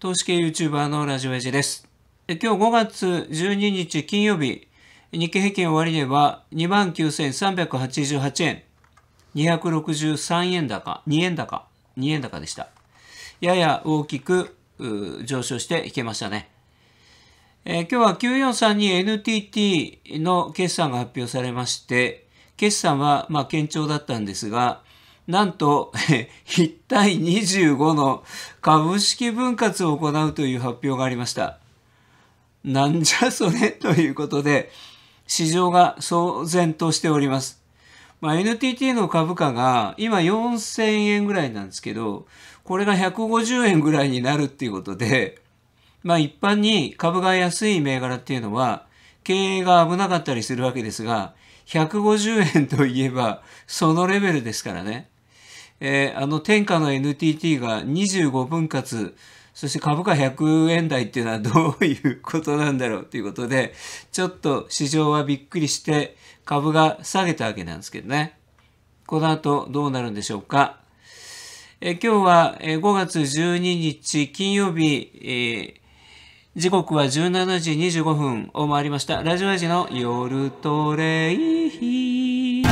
投資系 YouTuber のラジオエジです。今日5月12日金曜日、日経平均終値は29,388円、263円高、2円高、2円高でした。やや大きく上昇していけましたね。えー、今日は 9432NTT の決算が発表されまして、決算はまあ堅調だったんですが、なんと、1対25の株式分割を行うという発表がありました。なんじゃそれということで、市場が騒然としております。まあ、NTT の株価が今4000円ぐらいなんですけど、これが150円ぐらいになるっていうことで、まあ一般に株が安い銘柄っていうのは経営が危なかったりするわけですが、150円といえばそのレベルですからね。えー、あの天下の NTT が25分割、そして株価100円台っていうのはどういうことなんだろうということで、ちょっと市場はびっくりして株が下げたわけなんですけどね。この後どうなるんでしょうか。え今日は5月12日金曜日、えー、時刻は17時25分を回りました。ラジオアジの夜トレイ。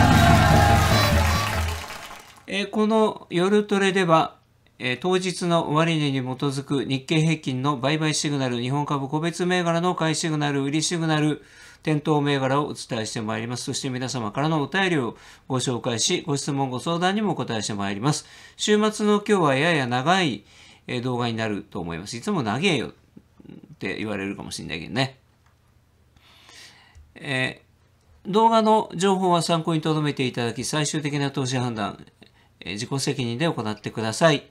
えー、この夜トレでは、えー、当日の終値に基づく日経平均の売買シグナル、日本株個別銘柄の買いシグナル、売りシグナル、店頭銘柄をお伝えしてまいります。そして皆様からのお便りをご紹介し、ご質問、ご相談にもお答えしてまいります。週末の今日はやや長い動画になると思います。いつも長えよって言われるかもしれないけどね。えー、動画の情報は参考に留めていただき、最終的な投資判断、え自己責任で行ってください。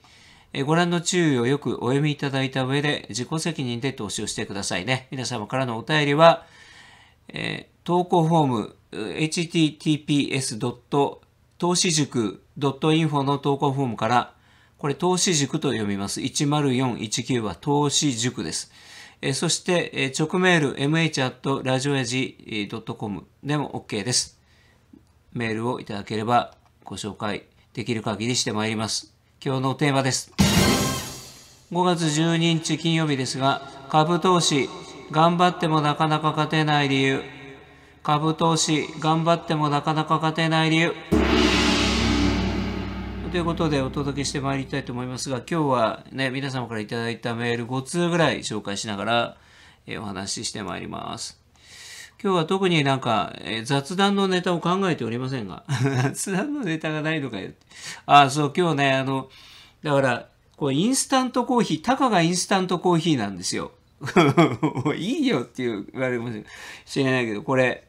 えご覧の注意をよくお読みいただいた上で、自己責任で投資をしてくださいね。皆様からのお便りは、え投稿フォーム、https. 投資塾 .info の投稿フォームから、これ投資塾と読みます。10419は投資塾です。えそして、え直メール m h r a d i o a g i c o m でも OK です。メールをいただければご紹介できる限りしてまいります。今日のテーマです。5月12日金曜日ですが、株投資、頑張ってもなかなか勝てない理由。株投資、頑張ってもなかなか勝てない理由。ということでお届けしてまいりたいと思いますが、今日はね、皆様から頂いたメール5通ぐらい紹介しながら、えお話ししてまいります。今日は特になんか、え雑談のネタを考えておりませんが、雑談のネタがないのかよ。ああ、そう、今日ね、あの、だから、こうインスタントコーヒー、たかがインスタントコーヒーなんですよ。いいよって言われます知らないけど、これ、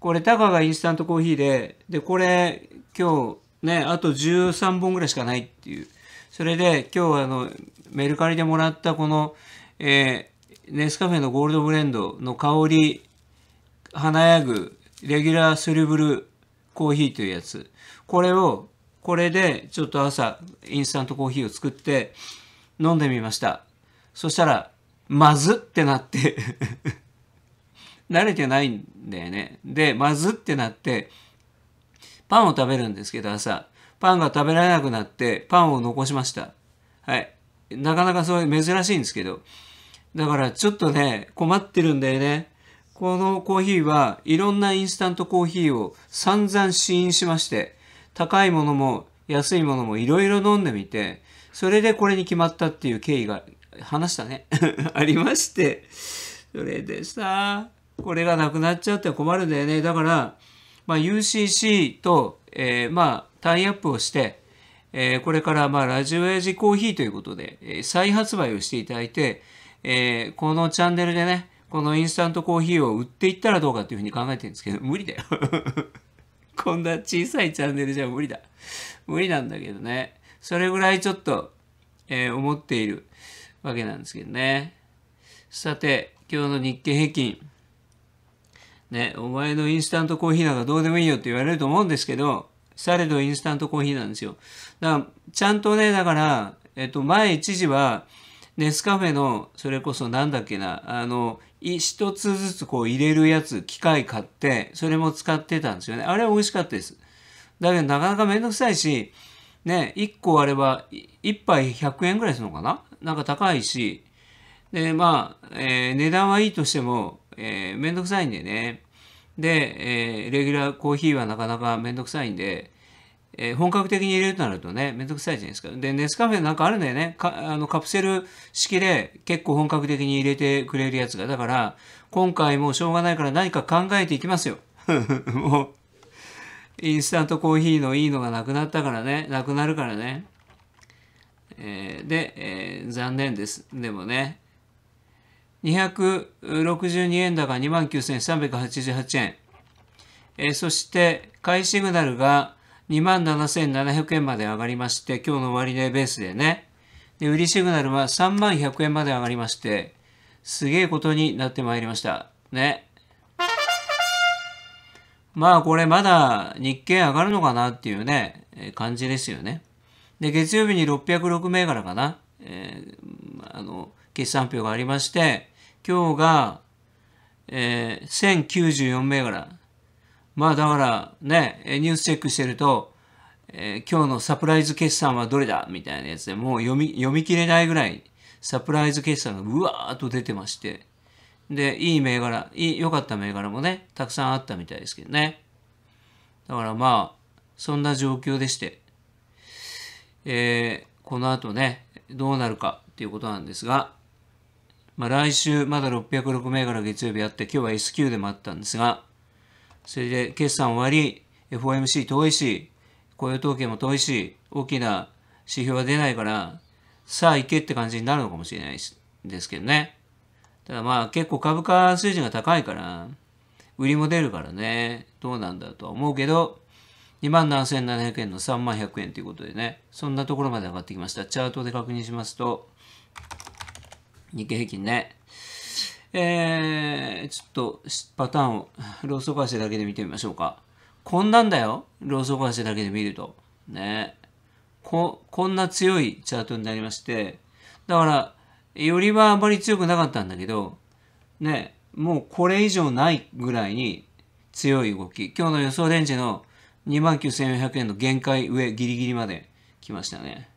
これたかがインスタントコーヒーで、で、これ、今日ね、あと13本ぐらいしかないっていう。それで、今日あの、メルカリでもらったこの、えー、ネスカフェのゴールドブレンドの香り、華やぐレギュラースルブルコーヒーというやつ。これを、これでちょっと朝インスタントコーヒーを作って飲んでみました。そしたら、まずってなって 慣れてないんだよね。で、まずってなって、パンを食べるんですけど朝、パンが食べられなくなってパンを残しました。はい。なかなかそういう珍しいんですけど。だからちょっとね、困ってるんだよね。このコーヒーはいろんなインスタントコーヒーを散々試飲しまして、高いものも安いものもいろいろ飲んでみて、それでこれに決まったっていう経緯が、話したね。ありまして、それでさ、これがなくなっちゃって困るんだよね。だから、まあ、UCC と、えー、まあ、タイアップをして、えー、これから、まあ、ラジオエイジコーヒーということで、えー、再発売をしていただいて、えー、このチャンネルでね、このインスタントコーヒーを売っていったらどうかっていうふうに考えてるんですけど、無理だよ こんな小さいチャンネルじゃ無理だ。無理なんだけどね。それぐらいちょっと、えー、思っているわけなんですけどね。さて、今日の日経平均。ね、お前のインスタントコーヒーなんかどうでもいいよって言われると思うんですけど、されどインスタントコーヒーなんですよ。だから、ちゃんとね、だから、えっと、前一時は、ネスカフェのそれこそなんだっけなあの一つずつこう入れるやつ機械買ってそれも使ってたんですよねあれは美味しかったですだけどなかなかめんどくさいしね一個あれば一杯100円ぐらいするのかななんか高いしでまあ、えー、値段はいいとしても、えー、めんどくさいんでねで、えー、レギュラーコーヒーはなかなかめんどくさいんでえー、本格的に入れるとなるとね、めんどくさいじゃないですか。で、ネスカフェなんかあるんだよね。かあのカプセル式で結構本格的に入れてくれるやつが。だから、今回もしょうがないから何か考えていきますよ。もう、インスタントコーヒーのいいのがなくなったからね、なくなるからね。えー、で、えー、残念です。でもね、262円高29,388円。えー、そして、買いシグナルが27,700円まで上がりまして、今日の終値ベースでね。で、売りシグナルは3100円まで上がりまして、すげえことになってまいりました。ね。まあこれまだ日経上がるのかなっていうね、えー、感じですよね。で、月曜日に606銘柄かな、えー、あの、決算表がありまして、今日が、えー、1094銘柄、まあだからね、ニュースチェックしてると、えー、今日のサプライズ決算はどれだみたいなやつでもう読み、読み切れないぐらいサプライズ決算がうわーっと出てまして。で、いい銘柄、いい、良かった銘柄もね、たくさんあったみたいですけどね。だからまあ、そんな状況でして、えー、この後ね、どうなるかっていうことなんですが、まあ来週まだ606銘柄月曜日あって、今日は S q でもあったんですが、それで決算終わり、FOMC 遠いし、雇用統計も遠いし、大きな指標は出ないから、さあ行けって感じになるのかもしれないですけどね。ただまあ結構株価水準が高いから、売りも出るからね、どうなんだとは思うけど、27,700円の3100円ということでね、そんなところまで上がってきました。チャートで確認しますと、日経平均ね、えー、ちょっとパターンをローソク足だけで見てみましょうか。こんなんだよ。ローソク足だけで見ると。ねこ、こんな強いチャートになりまして、だから、よりはあまり強くなかったんだけど、ね、もうこれ以上ないぐらいに強い動き。今日の予想レンジの29,400円の限界上ギリギリまで来ましたね。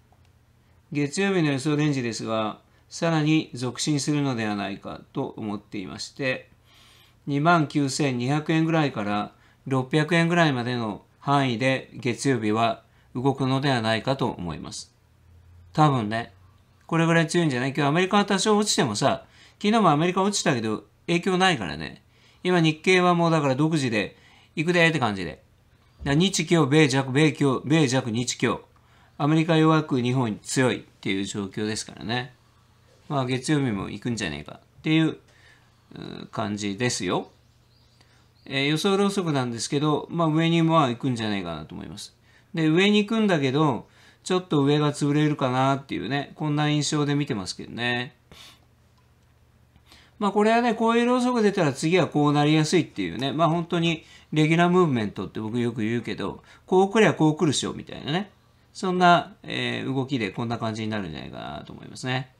月曜日の予想レンジですが、さらに続伸するのではないかと思っていまして、29,200円ぐらいから600円ぐらいまでの範囲で月曜日は動くのではないかと思います。多分ね、これぐらい強いんじゃない今日アメリカは多少落ちてもさ、昨日もアメリカ落ちたけど影響ないからね。今日経はもうだから独自で行くでって感じで。日今米弱、米今米弱、日今アメリカ弱く日本強いっていう状況ですからね。まあ、月曜日も行くんじゃねえかっていう感じですよ。えー、予想ろうそくなんですけど、まあ、上にまあ行くんじゃないかなと思います。で、上に行くんだけど、ちょっと上が潰れるかなっていうね、こんな印象で見てますけどね。まあこれはね、こういうろうそく出たら次はこうなりやすいっていうね、まあ本当にレギュラームーブメントって僕よく言うけど、こう来りゃこう来るししうみたいなね、そんな、えー、動きでこんな感じになるんじゃないかなと思いますね。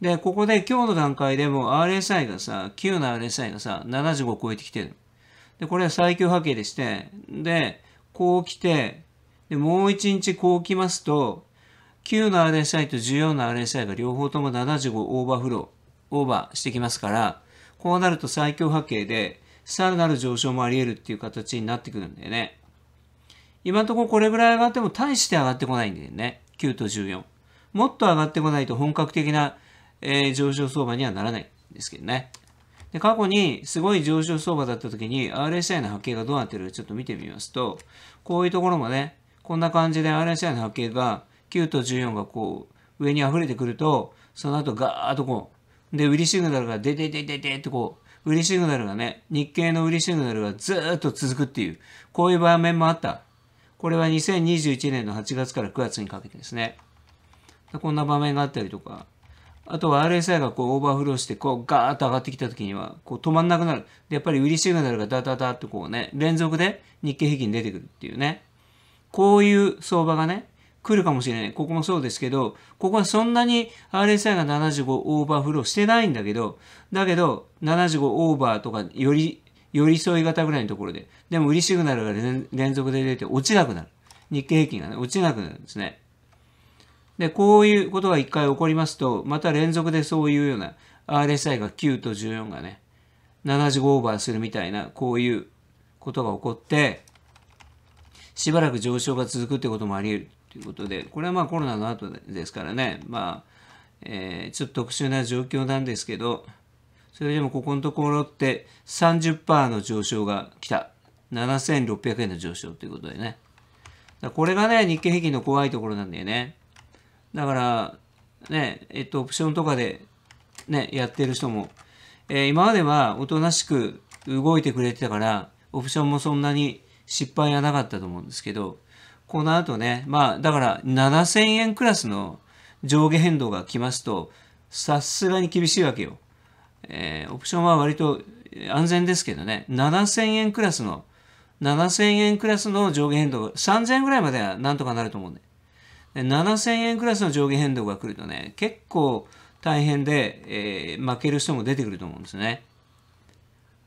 で、ここで今日の段階でも RSI がさ、Q の RSI がさ、75を超えてきてる。で、これは最強波形でして、で、こう来て、で、もう一日こう来ますと、9の RSI と14の RSI が両方とも75オーバーフロー、オーバーしてきますから、こうなると最強波形で、さらなる上昇もあり得るっていう形になってくるんだよね。今んところこれぐらい上がっても大して上がってこないんだよね。9と14。もっと上がってこないと本格的なえー、上昇相場にはならないですけどね。で、過去にすごい上昇相場だった時に RSI の波形がどうなってるかちょっと見てみますと、こういうところもね、こんな感じで RSI の波形が9と14がこう上に溢れてくると、その後ガーッとこう、で、売りシグナルが出て出て出てってこう、売りシグナルがね、日経の売りシグナルがずーっと続くっていう、こういう場面もあった。これは2021年の8月から9月にかけてですね。こんな場面があったりとか、あとは RSI がこうオーバーフローしてこうガーッと上がってきた時にはこう止まんなくなる。で、やっぱり売りシグナルがダダダってこうね、連続で日経平均出てくるっていうね。こういう相場がね、来るかもしれない。ここもそうですけど、ここはそんなに RSI が75オーバーフローしてないんだけど、だけど75オーバーとかより寄り添い型ぐらいのところで、でも売りシグナルが連続で出て落ちなくなる。日経平均がね、落ちなくなるんですね。で、こういうことが一回起こりますと、また連続でそういうような RSI が9と14がね、75オーバーするみたいな、こういうことが起こって、しばらく上昇が続くってこともあり得るということで、これはまあコロナの後ですからね、まあ、えー、ちょっと特殊な状況なんですけど、それでもここのところって30%の上昇が来た。7600円の上昇ということでね。これがね、日経平均の怖いところなんだよね。だから、ね、えっと、オプションとかで、ね、やってる人も、えー、今まではおとなしく動いてくれてたから、オプションもそんなに失敗はなかったと思うんですけど、この後ね、まあ、だから7000円クラスの上下変動が来ますと、さすがに厳しいわけよ。えー、オプションは割と安全ですけどね、7000円クラスの、7000円クラスの上下変動が3000円ぐらいまではなんとかなると思うんで、7000円クラスの上下変動が来るとね、結構大変で、えー、負ける人も出てくると思うんですね。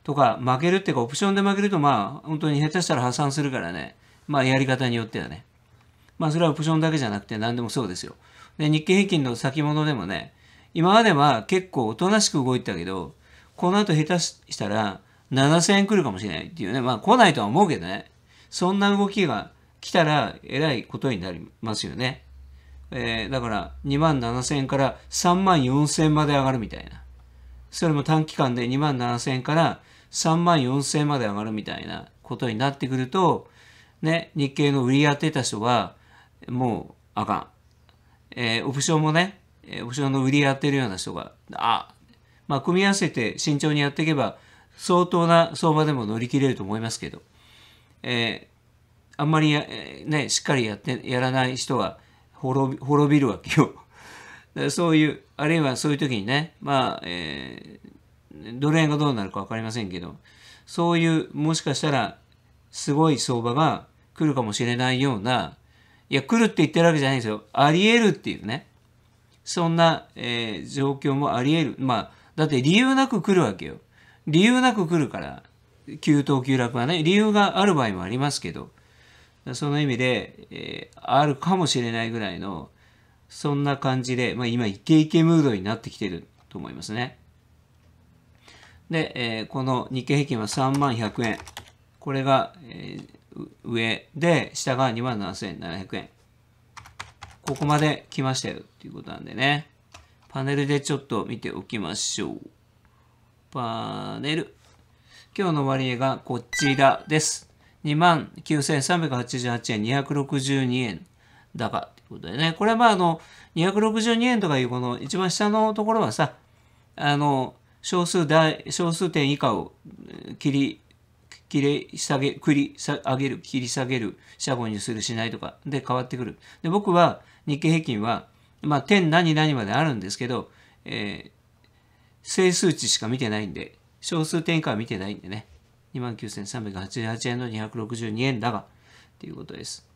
とか、負けるっていうか、オプションで負けると、まあ、本当に下手したら破産するからね、まあ、やり方によってはね。まあ、それはオプションだけじゃなくて、何でもそうですよ。で、日経平均の先物でもね、今までは結構おとなしく動いてたけど、この後下手したら7000円来るかもしれないっていうね、まあ来ないとは思うけどね、そんな動きが来たらえらいことになりますよね。えー、だから2万7000円から3万4000円まで上がるみたいな。それも短期間で2万7000円から3万4000円まで上がるみたいなことになってくると、ね、日経の売り当てた人はもうあかん。えー、オプションもね、オプションの売り当てるような人が、あ、まあ、組み合わせて慎重にやっていけば相当な相場でも乗り切れると思いますけど、えーあんまりね、しっかりやってやらない人は滅び滅びるわけよ。だからそういう、あるいはそういう時にね、まあ、えー、ドルがどうなるか分かりませんけど、そういう、もしかしたら、すごい相場が来るかもしれないような、いや、来るって言ってるわけじゃないんですよ。あり得るっていうね。そんな、えー、状況もあり得る。まあ、だって理由なく来るわけよ。理由なく来るから、急騰急落はね、理由がある場合もありますけど、その意味で、えー、あるかもしれないぐらいの、そんな感じで、まあ、今、イケイケムードになってきてると思いますね。で、えー、この日経平均は3万100円。これが、えー、上で、下が2万7700円。ここまで来ましたよっていうことなんでね。パネルでちょっと見ておきましょう。パネル。今日の割合がこちらです。2万9388円262円高ってことでね。これはまああの、262円とかいうこの一番下のところはさ、あの、小数大、小数点以下を切り、切り下げ、繰り上げる、切り下げる、社語にするしないとかで変わってくる。で、僕は日経平均は、まあ、点何々まであるんですけど、えー、整数値しか見てないんで、小数点以下は見てないんでね。29,388円の262円だが、ということです。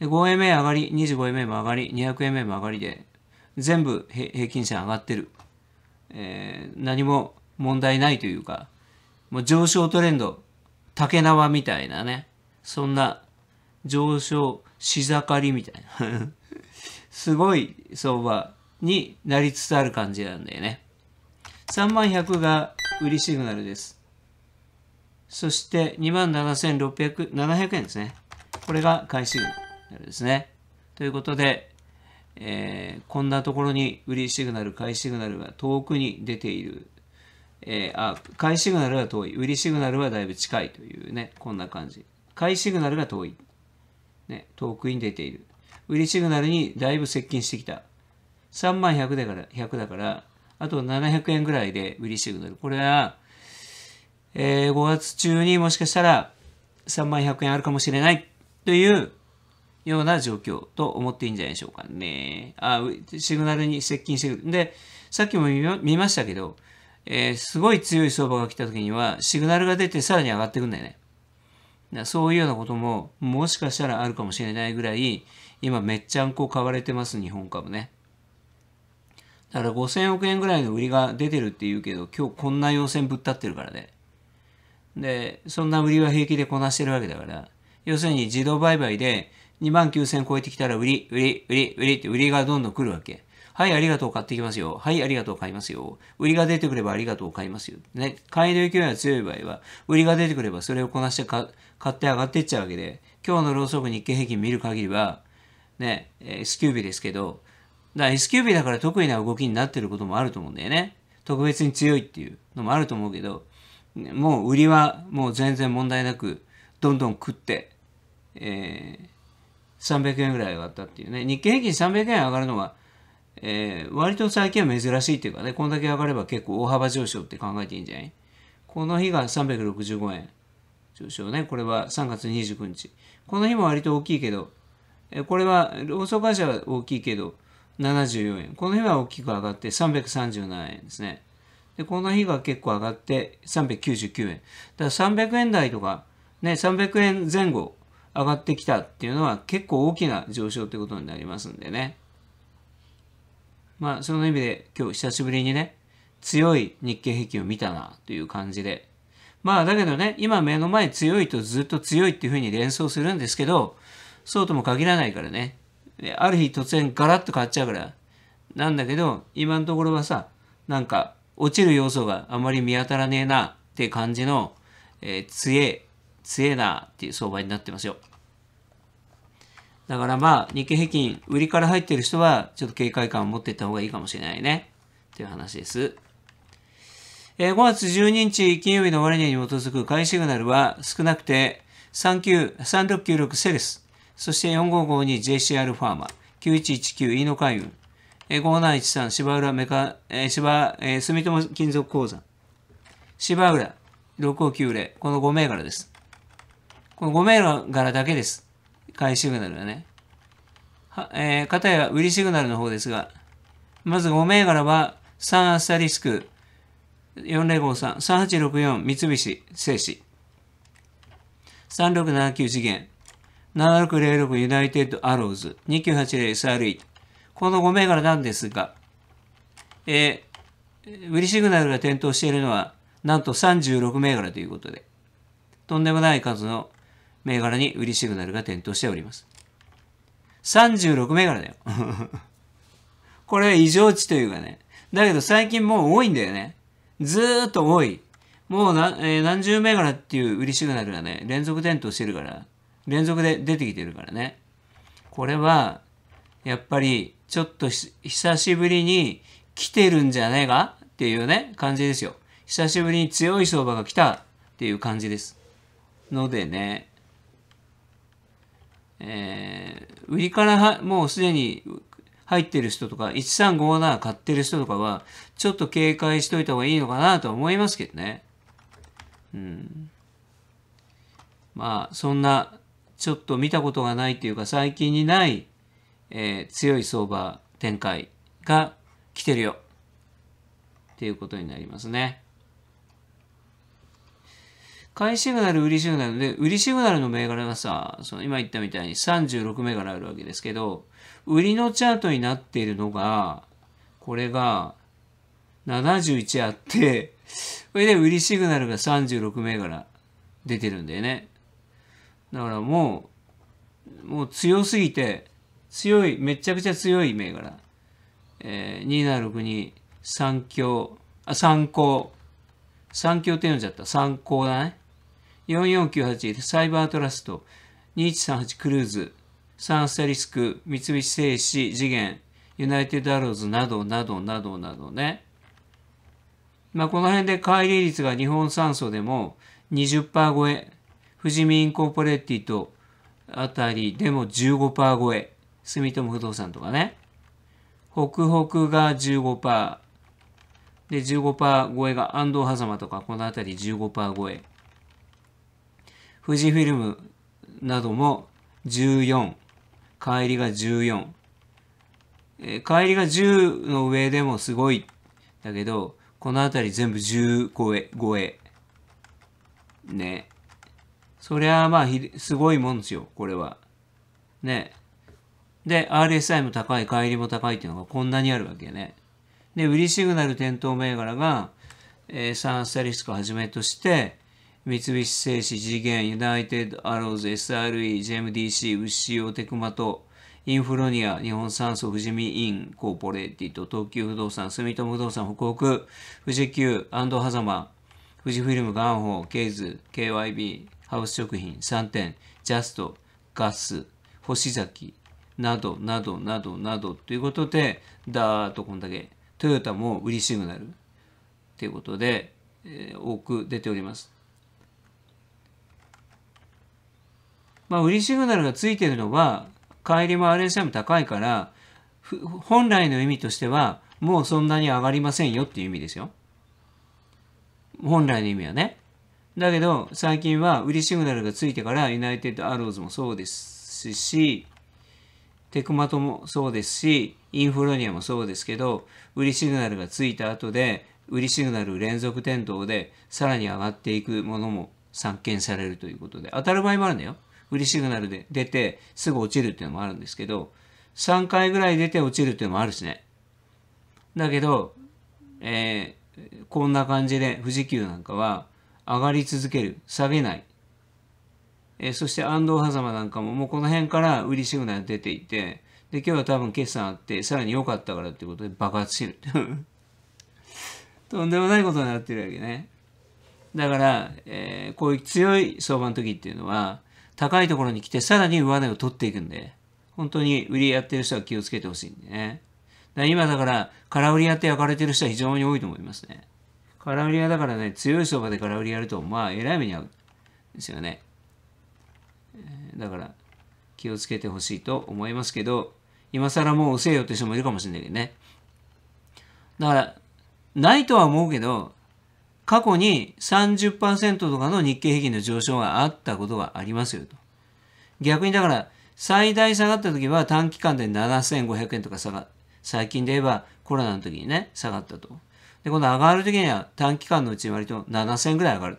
5MA 上がり、25MA も上がり、200MA も上がりで、全部平均線上がってる。えー、何も問題ないというか、もう上昇トレンド、竹縄みたいなね、そんな上昇し盛りみたいな すごい相場になりつつある感じなんだよね。3100が売りシグナルです。そして27,600円ですね。これが買いシグナルですね。ということで、えー、こんなところに売りシグナル、買いシグナルが遠くに出ている。えー、あ、買いシグナルは遠い。売りシグナルはだいぶ近いというね、こんな感じ。買いシグナルが遠い。ね、遠くに出ている。売りシグナルにだいぶ接近してきた。3万100だから、100だから、あと700円ぐらいで売りシグナル。これは、えー、5月中にもしかしたら3万100円あるかもしれないというような状況と思っていいんじゃないでしょうかね。あ、シグナルに接近してくる。で、さっきも見ましたけど、えー、すごい強い相場が来た時には、シグナルが出てさらに上がってくんだよね。そういうようなことも、もしかしたらあるかもしれないぐらい、今めっちゃんこ買われてます、日本株ね。だから5000億円ぐらいの売りが出てるって言うけど、今日こんな要線ぶったってるからね。で、そんな売りは平気でこなしてるわけだから、要するに自動売買で2万9000超えてきたら売り、売り、売り、売りって売りがどんどん来るわけ。はい、ありがとう買ってきますよ。はい、ありがとう買いますよ。売りが出てくればありがとう買いますよ。ね、買いの勢いが強い場合は、売りが出てくればそれをこなして買って上がっていっちゃうわけで、今日のローソク日経平均見る限りは、ね、S q 日ですけど、だから S q 日だから得意な動きになってることもあると思うんだよね。特別に強いっていうのもあると思うけど、もう売りはもう全然問題なくどんどん食って、えー、300円ぐらい上がったっていうね日経平均300円上がるのは、えー、割と最近は珍しいっていうかねこんだけ上がれば結構大幅上昇って考えていいんじゃないこの日が365円上昇ねこれは3月29日この日も割と大きいけど、えー、これはソ送会社は大きいけど74円この日は大きく上がって337円ですねで、この日が結構上がって399円。だから300円台とか、ね、300円前後上がってきたっていうのは結構大きな上昇ということになりますんでね。まあ、その意味で今日久しぶりにね、強い日経平均を見たなという感じで。まあ、だけどね、今目の前強いとずっと強いっていうふうに連想するんですけど、そうとも限らないからね。ある日突然ガラッと変わっちゃうから。なんだけど、今のところはさ、なんか落ちる要素があまり見当たらねえなって感じの、えー、強え、強えなっていう相場になってますよ。だからまあ、日経平均、売りから入ってる人は、ちょっと警戒感を持っていった方がいいかもしれないね。という話です。え5月12日金曜日の終値に基づく買いシグナルは少なくて3 6 9 6セレス、そして4552 JCR ファーマ、9119カイ海運、え5713芝浦メカ、えー、芝、えー、住友金属鉱山。芝浦6590。この5銘柄です。この5銘柄だけです。買いシグナルはね。は、えー、片や売りシグナルの方ですが、まず5銘柄は、3アスタリスク、4053、3864、三菱、製紙。3679次元、7606ユナイテッドアローズ、2980SRE、この5銘柄なんですが、えー、売りシグナルが点灯しているのは、なんと36銘柄ということで、とんでもない数の銘柄に売りシグナルが点灯しております。36銘柄だよ。これは異常値というかね。だけど最近もう多いんだよね。ずーっと多い。もう何,、えー、何十銘柄っていう売りシグナルがね、連続点灯してるから、連続で出てきてるからね。これは、やっぱり、ちょっと久しぶりに来てるんじゃねえかっていうね、感じですよ。久しぶりに強い相場が来たっていう感じです。のでね、えー、売りからはもうすでに入ってる人とか、1357買ってる人とかは、ちょっと警戒しといた方がいいのかなと思いますけどね。うん。まあ、そんな、ちょっと見たことがないっていうか、最近にないえー、強い相場展開が来てるよっていうことになりますね。買いシグナル、売りシグナルで、売りシグナルの銘柄がさ、その今言ったみたいに36銘柄あるわけですけど、売りのチャートになっているのが、これが71あって、これで売りシグナルが36銘柄出てるんだよね。だからもう、もう強すぎて、強い、めちゃくちゃ強い銘柄。えー、2762、三強、あ、三高。三強って読んじゃった。三高だね。4498、サイバートラスト。2138、クルーズ。サンスタリスク、三菱製紙、次元、ユナイテッドアローズなどなどなどなどね。まあ、この辺で乖離率が日本産素でも20%超え、富士見インコーポレティとあたりでも15%超え。住友不動産とかね。北北が15%。で、15%超えが安藤狭間とか、このあたり15%超え。富士フィルムなども14。帰りが14。えー、帰りが10の上でもすごい。だけど、このあたり全部1 5超え、超え。ね。そりゃあまあ、すごいもんですよ、これは。ね。で、RSI も高い、乖離も高いっていうのがこんなにあるわけね。で、売りシグナル店頭銘柄が、えー、サンスタリスクをはじめとして、三菱製紙、次元、ユナイテッド、アローズ、SRE、JMDC、ウシオ、テクマト、インフロニア、日本産素、富士見イン、コーポレーティと東急不動産、住友不動産、北北、富士急、アンドハザマ、富士フィルム、ガンホー、ケイズ、KYB、ハウス食品、3点、ジャスト、ガス、星崎、などなどなどなどということでだーっとこんだけトヨタも売りシグナルということで、えー、多く出ております。まあ、売りシグナルがついてるのは、帰りも RSI も高いから、本来の意味としては、もうそんなに上がりませんよっていう意味ですよ。本来の意味はね。だけど、最近は売りシグナルがついてから、ユナイテッドアローズもそうですし、テクマトもそうですし、インフロニアもそうですけど、売りシグナルがついた後で、売りシグナル連続転倒で、さらに上がっていくものも散見されるということで、当たる場合もあるんだよ。売りシグナルで出て、すぐ落ちるっていうのもあるんですけど、3回ぐらい出て落ちるっていうのもあるしね。だけど、えー、こんな感じで富士急なんかは上がり続ける、下げない、えー、そして安藤狭間なんかももうこの辺から売りシグナル出ていて、で、今日は多分決算あって、さらに良かったからってことで爆発してる。とんでもないことになってるわけね。だから、えー、こういう強い相場の時っていうのは、高いところに来てさらに上値を取っていくんで、本当に売りやってる人は気をつけてほしいんでね。だ今だから、空売りやって焼かれてる人は非常に多いと思いますね。空売り屋だからね、強い相場で空売りやると、まあ、えらい目に遭うんですよね。だから気をつけてほしいと思いますけど、今更もう遅えよって人もいるかもしれないけどね。だから、ないとは思うけど、過去に30%とかの日経平均の上昇があったことがありますよと。逆にだから、最大下がった時は短期間で7500円とか下が、最近で言えばコロナの時にね、下がったと。で、この上がる時には短期間のうち割と7000円ぐらい上がる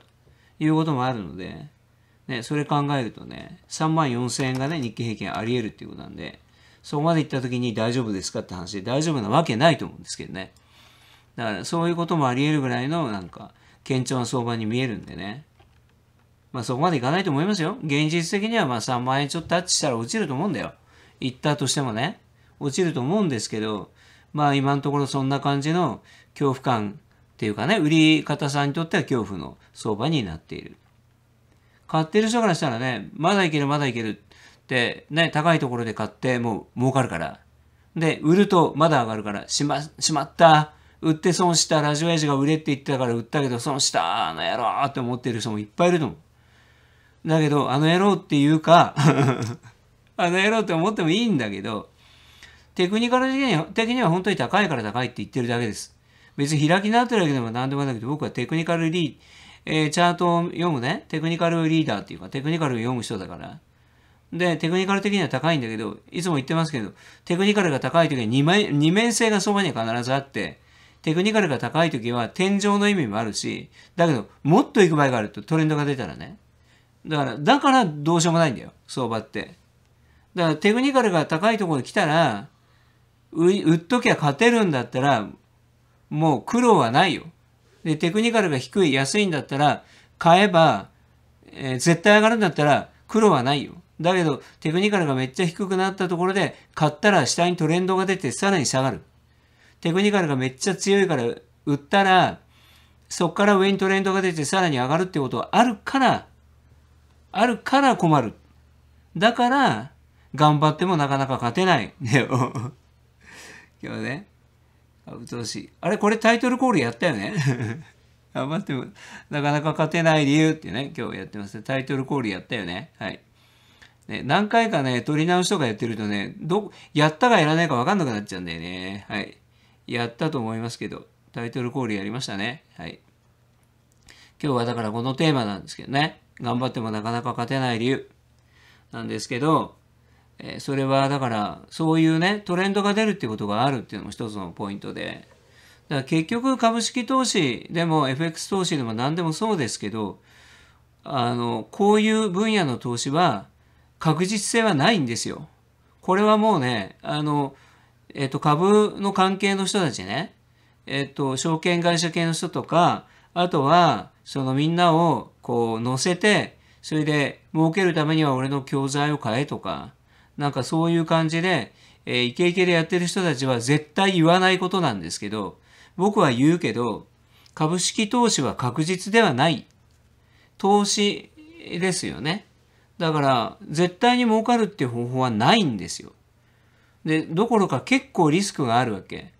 ということもあるので、ね、それ考えるとね、3万4000円がね、日経平均あり得るっていうことなんで、そこまで行った時に大丈夫ですかって話で、大丈夫なわけないと思うんですけどね。だからそういうこともあり得るぐらいのなんか、堅調な相場に見えるんでね。まあそこまでいかないと思いますよ。現実的にはまあ3万円ちょっとタッチしたら落ちると思うんだよ。行ったとしてもね、落ちると思うんですけど、まあ今のところそんな感じの恐怖感っていうかね、売り方さんにとっては恐怖の相場になっている。買ってる人からしたらね、まだいけるまだいけるって、ね、高いところで買ってもう儲かるから。で、売るとまだ上がるから、しま、しまった。売って損した。ラジオイジが売れって言ってたから売ったけど損した。あの野郎って思ってる人もいっぱいいると思う。だけど、あの野郎っていうか あの野郎って思ってもいいんだけど、テクニカル的には本当に高いから高いって言ってるだけです。別に開き直ってるわけでも何でもないけど、僕はテクニカルリえー、チャートを読むね、テクニカルリーダーっていうか、テクニカルを読む人だから。で、テクニカル的には高いんだけど、いつも言ってますけど、テクニカルが高い時は二面二面性がそばには必ずあって、テクニカルが高い時は天井の意味もあるし、だけど、もっと行く場合があるとトレンドが出たらね。だから、だからどうしようもないんだよ、相場って。だからテクニカルが高いところに来たら、売っときゃ勝てるんだったら、もう苦労はないよ。で、テクニカルが低い、安いんだったら、買えば、えー、絶対上がるんだったら、黒はないよ。だけど、テクニカルがめっちゃ低くなったところで、買ったら下にトレンドが出て、さらに下がる。テクニカルがめっちゃ強いから、売ったら、そこから上にトレンドが出て、さらに上がるってことはあるから、あるから困る。だから、頑張ってもなかなか勝てない。だよ。今日ね。うとうしい。あれこれタイトルコールやったよね頑張 っても、なかなか勝てない理由ってね、今日やってます。ね。タイトルコールやったよね。はい。ね、何回かね、取り直しとかやってるとね、ど、やったかやらないか分かんなくなっちゃうんだよね。はい。やったと思いますけど、タイトルコールやりましたね。はい。今日はだからこのテーマなんですけどね。頑張ってもなかなか勝てない理由なんですけど、えー、それはだからそういうねトレンドが出るっていうことがあるっていうのも一つのポイントでだから結局株式投資でも FX 投資でも何でもそうですけどあのこういう分野の投資は確実性はないんですよ。これはもうねあの、えっ、ー、と、株の関係の人たちね、えっ、ー、と、証券会社系の人とかあとはそのみんなをこう乗せてそれで儲けるためには俺の教材を買えとかなんかそういう感じで、えー、イケイケでやってる人たちは絶対言わないことなんですけど、僕は言うけど、株式投資は確実ではない。投資ですよね。だから、絶対に儲かるっていう方法はないんですよ。で、どころか結構リスクがあるわけ。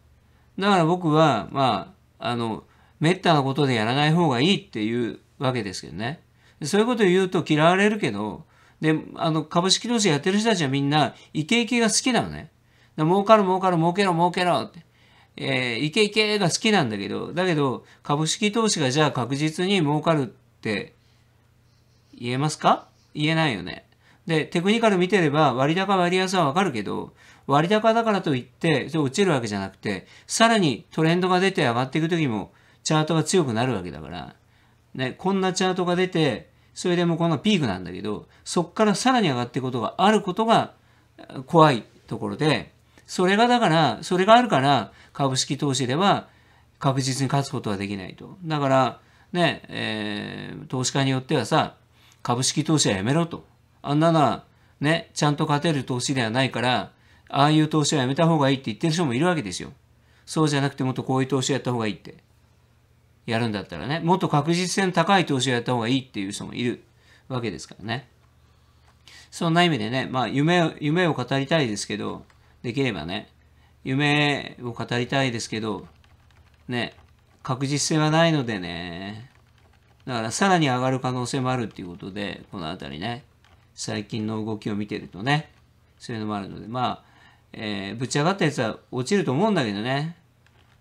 だから僕は、まあ、あの、滅多なことでやらない方がいいっていうわけですけどね。そういうことを言うと嫌われるけど、で、あの、株式投資やってる人たちはみんな、イケイケが好きなのね。で儲かる儲かる儲けろ儲けろって。えー、イケイケが好きなんだけど、だけど、株式投資がじゃあ確実に儲かるって言えますか言えないよね。で、テクニカル見てれば割高割安はわかるけど、割高だからといって、落ちるわけじゃなくて、さらにトレンドが出て上がっていく時も、チャートが強くなるわけだから、ね、こんなチャートが出て、それでもこのピークなんだけど、そこからさらに上がっていくことがあることが怖いところで、それがだから、それがあるから株式投資では確実に勝つことはできないと。だから、ね、えー、投資家によってはさ、株式投資はやめろと。あんなのは、ね、ちゃんと勝てる投資ではないから、ああいう投資はやめた方がいいって言ってる人もいるわけですよ。そうじゃなくてもっとこういう投資をやった方がいいって。やるんだったらね、もっと確実性の高い投資をやった方がいいっていう人もいるわけですからね。そんな意味でね、まあ夢を、夢を語りたいですけど、できればね、夢を語りたいですけど、ね、確実性はないのでね、だからさらに上がる可能性もあるっていうことで、このあたりね、最近の動きを見てるとね、そういうのもあるので、まあ、えー、ぶち上がったやつは落ちると思うんだけどね、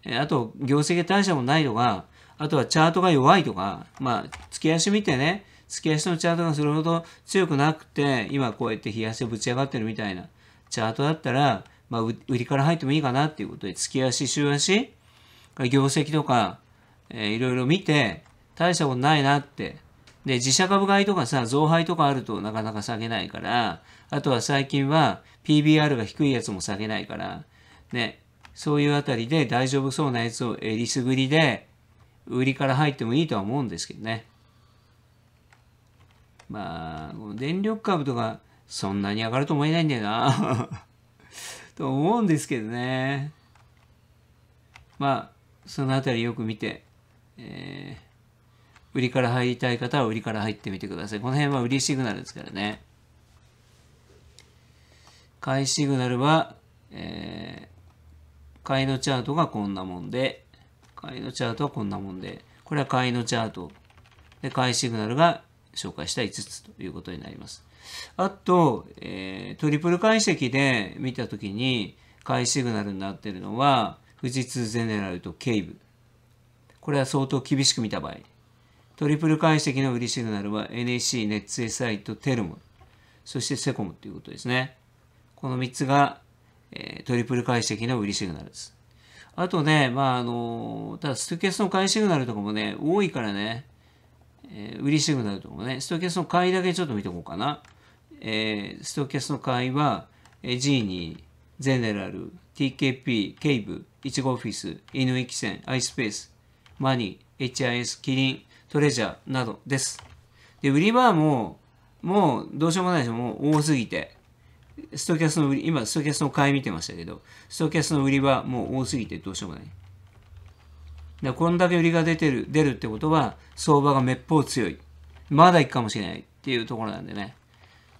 えー、あと業績対象もないのが、あとはチャートが弱いとか、まあ、月足見てね、月足のチャートがそれほど強くなくて、今こうやって冷やしぶち上がってるみたいなチャートだったら、まあ、売りから入ってもいいかなっていうことで、月足、週足、業績とか、えー、いろいろ見て、大したことないなって。で、自社株買いとかさ、増配とかあるとなかなか下げないから、あとは最近は PBR が低いやつも下げないから、ね、そういうあたりで大丈夫そうなやつをえりすぐりで、売りから入ってもいいとは思うんですけどね。まあ、電力株とかそんなに上がると思えないんだよな と思うんですけどね。まあ、そのあたりよく見て、えー、売りから入りたい方は売りから入ってみてください。この辺は売りシグナルですからね。買いシグナルは、えー、買いのチャートがこんなもんで、会のチャートはこんなもんで、これは会員のチャート。で、買いシグナルが紹介した5つということになります。あと、えー、トリプル解析で見たときに、買いシグナルになってるのは、富士通ゼネラルとケイブ。これは相当厳しく見た場合。トリプル解析の売りシグナルは NEC、ネッツ SI とテルム。そしてセコムということですね。この3つが、えー、トリプル解析の売りシグナルです。あとね、まあ、あの、ただストキャストの買いシグナルとかもね、多いからね、えー、売りシグナルとかもね、ストキャストの買いだけちょっと見ておこうかな。えー、ストキャストの買いは、えジーニー、ゼネラル、TKP、ケイブ、イチゴオフィス、イヌイキセン、アイスペース、マニ、ー、HIS、キリン、トレジャーなどです。で、売り場も、もうどうしようもないでしょ、もう多すぎて。ストキャスの売り、今、ストキャスの買い見てましたけど、ストキャスの売りはもう多すぎてどうしようもない。だこんだけ売りが出てる、出るってことは、相場がめっぽう強い。まだ行くかもしれないっていうところなんでね。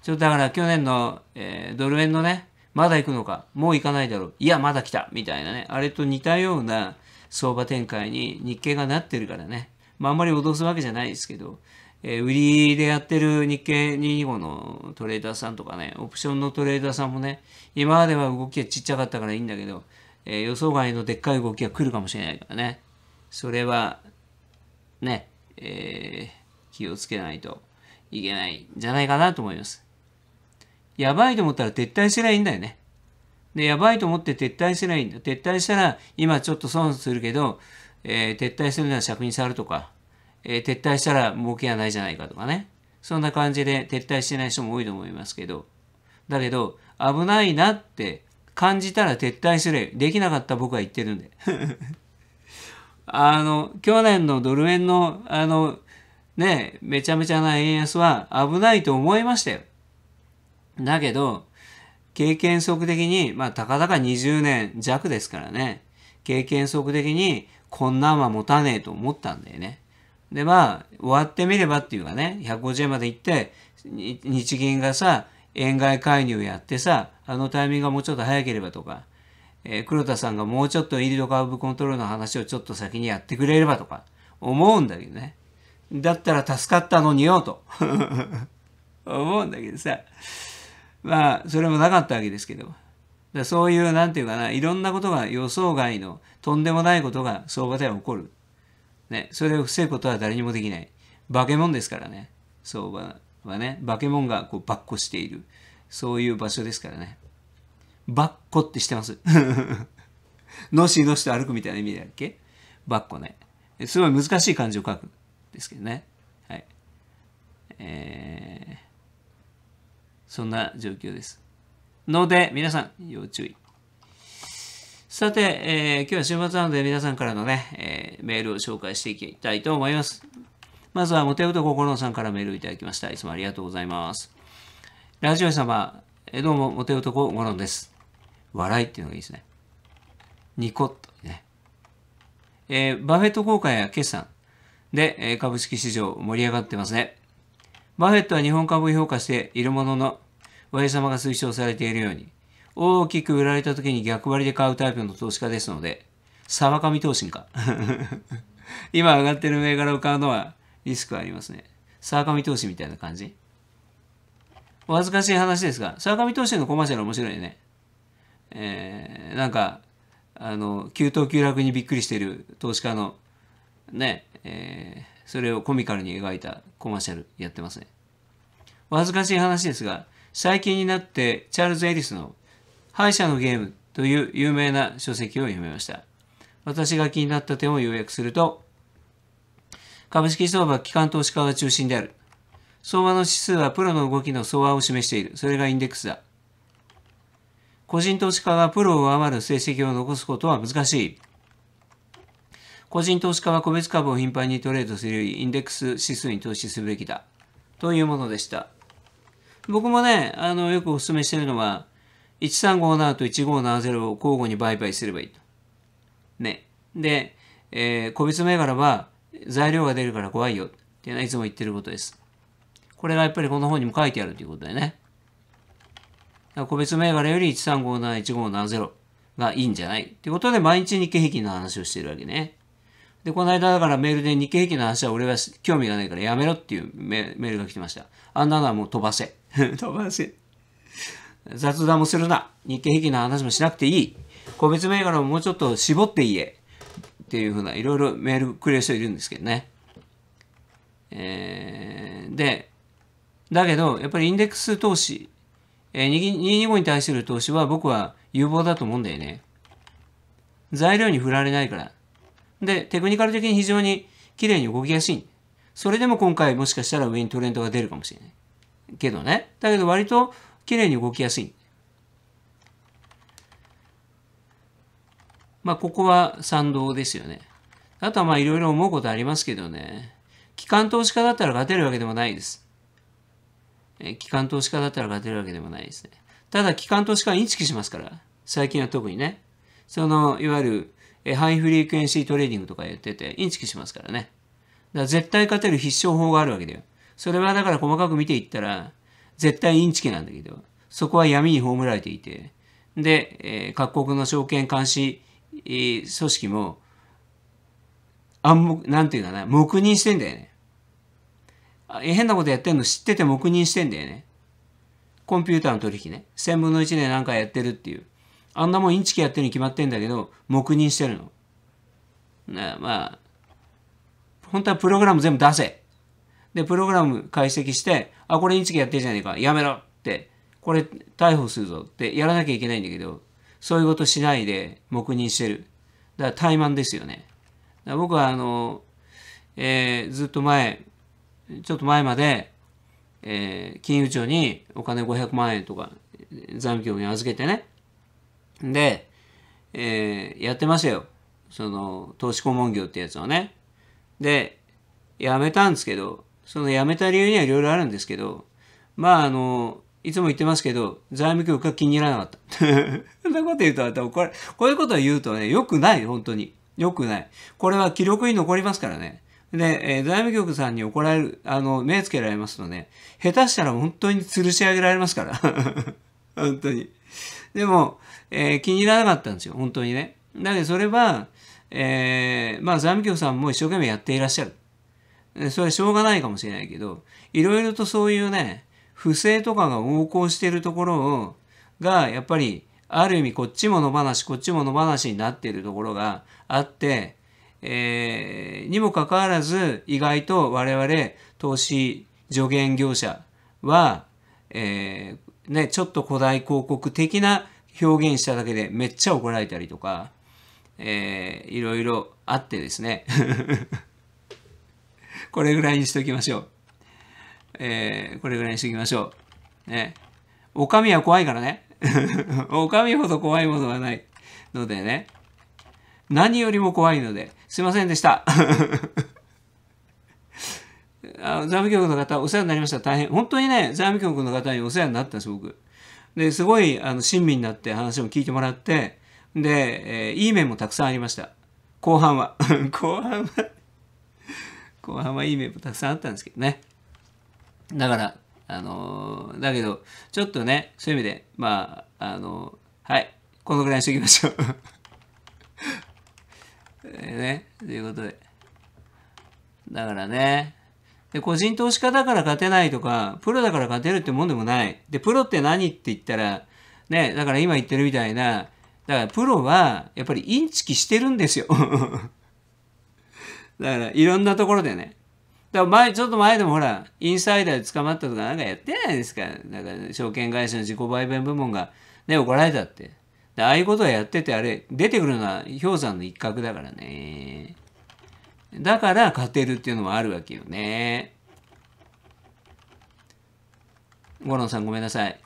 ちょっとだから去年の、えー、ドル円のね、まだ行くのか、もう行かないだろう、いや、まだ来たみたいなね、あれと似たような相場展開に日経がなってるからね、まああんまり脅すわけじゃないですけど、え売りでやってる日経225のトレーダーさんとかね、オプションのトレーダーさんもね、今までは動きはちっちゃかったからいいんだけど、え予想外のでっかい動きが来るかもしれないからね。それは、ね、えー、気をつけないといけないんじゃないかなと思います。やばいと思ったら撤退すりゃいいんだよね。で、やばいと思って撤退すればいいんだ。撤退したら、今ちょっと損するけど、えー、撤退するなら尺に触るとか、えー、撤退したら儲けはないじゃないかとかね。そんな感じで撤退してない人も多いと思いますけど。だけど、危ないなって感じたら撤退すれ。できなかった僕は言ってるんで。あの、去年のドル円の、あの、ね、めちゃめちゃな円安は危ないと思いましたよ。だけど、経験則的に、まあ、たかだか20年弱ですからね、経験則的に、こんなんは持たねえと思ったんだよね。で、まあ、終わってみればっていうかね、150円まで行って、日銀がさ、円買い介入やってさ、あのタイミングがもうちょっと早ければとか、えー、黒田さんがもうちょっとイールドカーブコントロールの話をちょっと先にやってくれればとか、思うんだけどね。だったら助かったのによ、と 思うんだけどさ。まあ、それもなかったわけですけど。そういう、なんていうかな、いろんなことが予想外の、とんでもないことが相場では起こる。ね、それを防ぐことは誰にもできない。化け物ですからね。そうはね、化け物がこう、ばっこしている。そういう場所ですからね。ばっこってしてます。のしのしと歩くみたいな意味だっけばっこね。すごい難しい漢字を書くんですけどね。はい。えー、そんな状況です。ので、皆さん、要注意。さて、えー、今日は週末なので皆さんからのね、えー、メールを紹介していきたいと思います。まずは、モテウと心さんからメールをいただきました。いつもありがとうございます。ラジオ様、えどうも、モテ男ゴロです。笑いっていうのがいいですね。ニコッとね。えー、バフェット公開や決算で、え株式市場盛り上がってますね。バフェットは日本株を評価しているものの、親様が推奨されているように、大きく売られた時に逆張りで買うタイプの投資家ですので、沢上投信か。今上がってる銘柄を買うのはリスクありますね。沢上投資みたいな感じ。お恥ずかしい話ですが、沢上投資のコマーシャル面白いね。えー、なんか、あの、急騰急落にびっくりしてる投資家の、ね、えー、それをコミカルに描いたコマーシャルやってますね。お恥ずかしい話ですが、最近になってチャールズ・エリスの敗者のゲームという有名な書籍を読みました。私が気になった点を要約すると、株式相場は機関投資家が中心である。相場の指数はプロの動きの相場を示している。それがインデックスだ。個人投資家がプロを上回る成績を残すことは難しい。個人投資家は個別株を頻繁にトレードするよりインデックス指数に投資すべきだ。というものでした。僕もね、あの、よくお勧めしてるのは、1357と1570を交互に売買すればいいと。ね。で、えー、個別銘柄は材料が出るから怖いよっていうのはいつも言ってることです。これがやっぱりこの本にも書いてあるということだよね。個別銘柄より13571570がいいんじゃないってことで毎日日経平均の話をしてるわけね。で、この間だからメールで日経平均の話は俺は興味がないからやめろっていうメールが来てました。あんなのはもう飛ばせ。飛ばせ。雑談もするな。日経平均の話もしなくていい。個別銘柄ももうちょっと絞って言え。っていうふうな、いろいろメールくれる人いるんですけどね。えー、で、だけど、やっぱりインデックス投資、えー、225に対する投資は僕は有望だと思うんだよね。材料に振られないから。で、テクニカル的に非常に綺麗に動きやすい。それでも今回もしかしたら上にトレンドが出るかもしれない。けどね。だけど割と綺麗に動きやすい。まあ、ここは賛同ですよね。あとはまあ、いろいろ思うことありますけどね。機関投資家だったら勝てるわけでもないです。え、機関投資家だったら勝てるわけでもないですね。ただ、機関投資家はインチキしますから。最近は特にね。その、いわゆる、え、ハイフリークエンシートレーディングとか言ってて、インチキしますからね。だから絶対勝てる必勝法があるわけだよ。それはだから細かく見ていったら、絶対インチキなんだけど、そこは闇に葬られていて、で、えー、各国の証券監視、えー、組織も、暗黙、なんていうかな、黙認してんだよね。変なことやってんの知ってて黙認してんだよね。コンピューターの取引ね。千分の一で何かやってるっていう。あんなもんインチキやってるに決まってんだけど、黙認してるの。なまあ、本当はプログラム全部出せ。で、プログラム解析して、あ、これインチキやってるじゃねえか、やめろって、これ逮捕するぞってやらなきゃいけないんだけど、そういうことしないで黙認してる。だから怠慢ですよね。だから僕はあの、えー、ずっと前、ちょっと前まで、えー、金融庁にお金500万円とか財務局に預けてね。で、えー、やってましたよ。その、投資顧問業ってやつをね。で、やめたんですけど、その辞めた理由にはいろいろあるんですけど、まああの、いつも言ってますけど、財務局が気に入らなかった。そんなこと言うと、これ、こういうことを言うとね、良くない、本当に。良くない。これは記録に残りますからね。で、えー、財務局さんに怒られる、あの、目つけられますとね、下手したら本当に吊るし上げられますから。本当に。でも、えー、気に入らなかったんですよ、本当にね。だけどそれは、えー、まあ財務局さんも一生懸命やっていらっしゃる。それはしょうがないかもしれないけど、いろいろとそういうね、不正とかが横行しているところを、が、やっぱり、ある意味こっちも野放し、こっちも野放しになっているところがあって、えー、にもかかわらず、意外と我々、投資助言業者は、えー、ね、ちょっと古代広告的な表現しただけでめっちゃ怒られたりとか、えー、いろいろあってですね。これぐらいにしておきましょう。えー、これぐらいにしておきましょう。ね。おかみは怖いからね。おかみほど怖いものはないのでね。何よりも怖いので、すいませんでした。あ財務局の方、お世話になりました。大変。本当にね、財務局の方にお世話になったんです、僕。で、すごい、あの、親身になって話も聞いてもらって、で、えー、いい面もたくさんありました。後半は。後半は後半はいい面もたくさんあったんですけどね。だから、あのー、だけど、ちょっとね、そういう意味で、まあ、あのー、はい、このぐらいにしときましょう。ね、ということで。だからね、で、個人投資家だから勝てないとか、プロだから勝てるってもんでもない。で、プロって何って言ったら、ね、だから今言ってるみたいな、だからプロは、やっぱりインチキしてるんですよ。だから、いろんなところでね。だから前、ちょっと前でもほら、インサイダー捕まったとかなんかやってないですか。だから、証券会社の自己売買部門がね、怒られたって。ああいうことをやってて、あれ、出てくるのは氷山の一角だからね。だから勝てるっていうのもあるわけよね。五郎さんごめんなさい。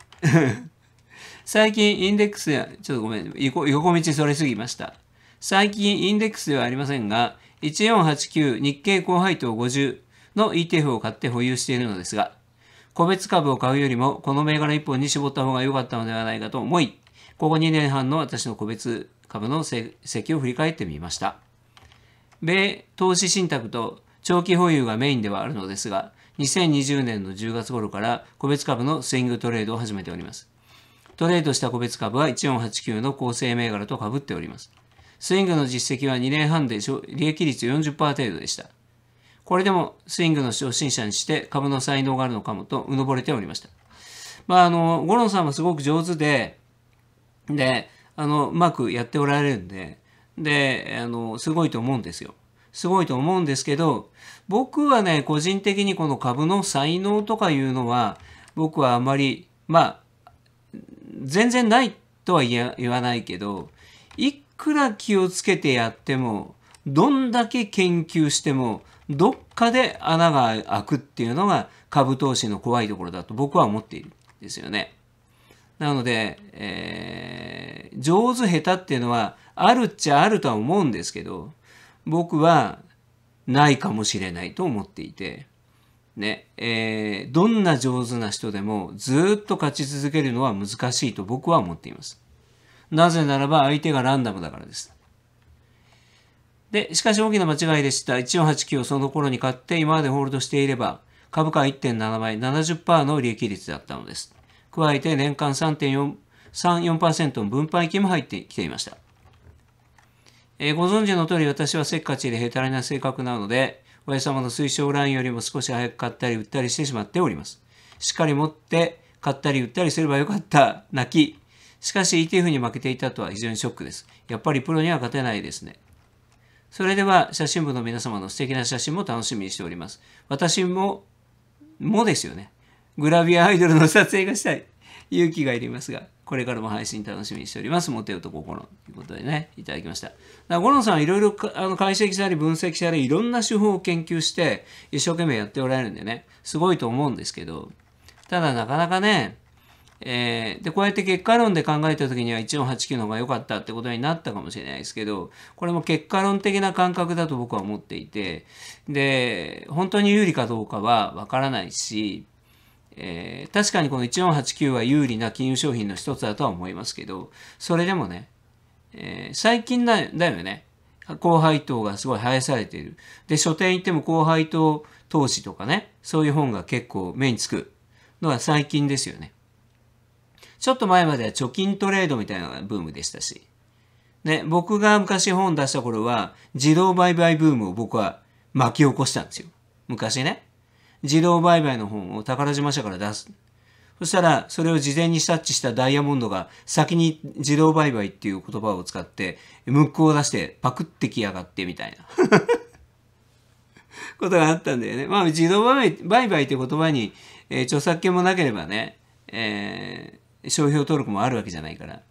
最近インデックスでは、ちょっとごめん、横道それすぎました。最近インデックスではありませんが、1489日経高配当50の ETF を買って保有しているのですが、個別株を買うよりもこの銘柄一本に絞った方が良かったのではないかと思い、ここ2年半の私の個別株の成績を振り返ってみました。米投資信託と長期保有がメインではあるのですが、2020年の10月頃から個別株のスイングトレードを始めております。トレードした個別株は1489の構成銘柄と被っております。スイングの実績は2年半で利益率40%程度でした。これでもスイングの初心者にして株の才能があるのかもとうのぼれておりました。まあ、あの、ゴロンさんはすごく上手で、で、あの、うまくやっておられるんで、で、あの、すごいと思うんですよ。すごいと思うんですけど、僕はね、個人的にこの株の才能とかいうのは、僕はあまり、まあ、全然ないとは言わないけど、一くら気をつけてやってもどんだけ研究してもどっかで穴が開くっていうのが株投資の怖いところだと僕は思っているんですよね。なので、えー、上手下手っていうのはあるっちゃあるとは思うんですけど僕はないかもしれないと思っていて、ねえー、どんな上手な人でもずっと勝ち続けるのは難しいと僕は思っています。なぜならば相手がランダムだからです。で、しかし大きな間違いでした。1489をその頃に買って今までホールドしていれば、株価1.7倍、70%の利益率だったのです。加えて年間3.4%の分配金も入ってきていました。えー、ご存知の通り私はせっかちでヘタレな性格なので、親様の推奨ラインよりも少し早く買ったり売ったりしてしまっております。しっかり持って買ったり売ったりすればよかった、泣き、しかし ETF に負けていたとは非常にショックです。やっぱりプロには勝てないですね。それでは写真部の皆様の素敵な写真も楽しみにしております。私も、もですよね。グラビアアイドルの撮影がしたい。勇気がいりますが、これからも配信楽しみにしております。モテるロ心ということでね、いただきました。だからゴロンさんはいろいろあの解析したり分析したり、いろんな手法を研究して、一生懸命やっておられるんでね、すごいと思うんですけど、ただなかなかね、えー、で、こうやって結果論で考えた時には1489の方が良かったってことになったかもしれないですけど、これも結果論的な感覚だと僕は思っていて、で、本当に有利かどうかはわからないし、えー、確かにこの1489は有利な金融商品の一つだとは思いますけど、それでもね、えー、最近だよね。高配当がすごい生やされている。で、書店行っても高配当投資とかね、そういう本が結構目につくのは最近ですよね。ちょっと前までは貯金トレードみたいなブームでしたし。ね、僕が昔本出した頃は、自動売買ブームを僕は巻き起こしたんですよ。昔ね。自動売買の本を宝島社から出す。そしたら、それを事前に察知したダイヤモンドが先に自動売買っていう言葉を使って、ムックを出してパクってきやがってみたいな ことがあったんだよね。まあ、自動売買って言葉に、えー、著作権もなければね、えー商標登録もあるわけじゃないから。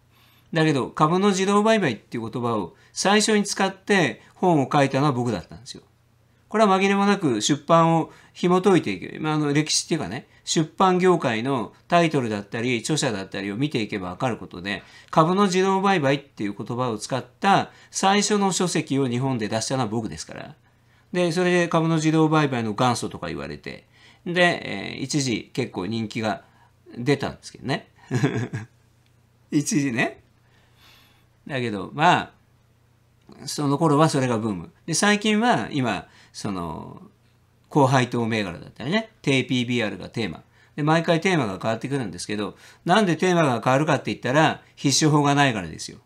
だけど、株の自動売買っていう言葉を最初に使って本を書いたのは僕だったんですよ。これは紛れもなく出版を紐解いていけまあ、あの歴史っていうかね、出版業界のタイトルだったり、著者だったりを見ていけばわかることで、株の自動売買っていう言葉を使った最初の書籍を日本で出したのは僕ですから。で、それで株の自動売買の元祖とか言われて、で、えー、一時結構人気が出たんですけどね。一時ね。だけど、まあ、その頃はそれがブーム。で、最近は今、その、高配当銘柄だったりね、低 PBR がテーマ。で、毎回テーマが変わってくるんですけど、なんでテーマが変わるかって言ったら、必勝法がないからですよ。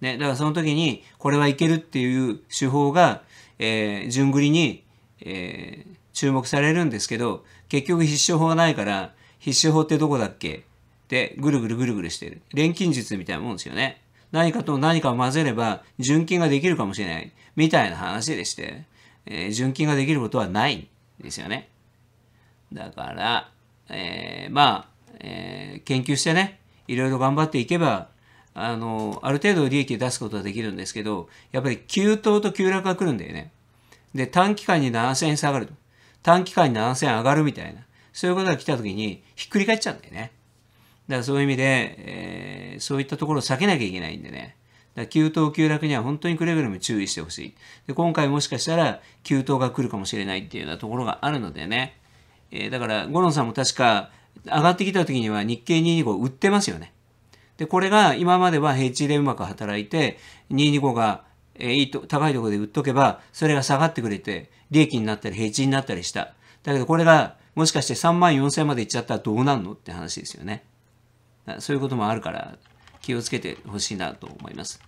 ね、だからその時に、これはいけるっていう手法が、えー、順繰りに、えー、注目されるんですけど、結局必勝法がないから、必勝法ってどこだっけってぐるぐるぐるぐるしてる。錬金術みたいなもんですよね。何かと何かを混ぜれば純金ができるかもしれない。みたいな話でして、えー、純金ができることはないんですよね。だから、えー、まあ、えー、研究してね、いろいろ頑張っていけば、あの、ある程度利益出すことはできるんですけど、やっぱり急騰と急落が来るんだよね。で、短期間に7000円下がると。短期間に7000円上がるみたいな。そういうことが来た時にひっくり返っちゃうんだよね。だからそういう意味で、えー、そういったところを避けなきゃいけないんでね。だ急騰急落には本当にくれぐれも注意してほしい。で今回もしかしたら急騰が来るかもしれないっていうようなところがあるのでね。えー、だから、五郎さんも確か上がってきた時には日経225売ってますよね。で、これが今までは平地でうまく働いて、225がえいいと高いところで売っとけば、それが下がってくれて、利益になったり平地になったりした。だけどこれがもしかして3万4000までいっちゃったらどうなんのって話ですよね。そういうこともあるから気をつけてほしいなと思います。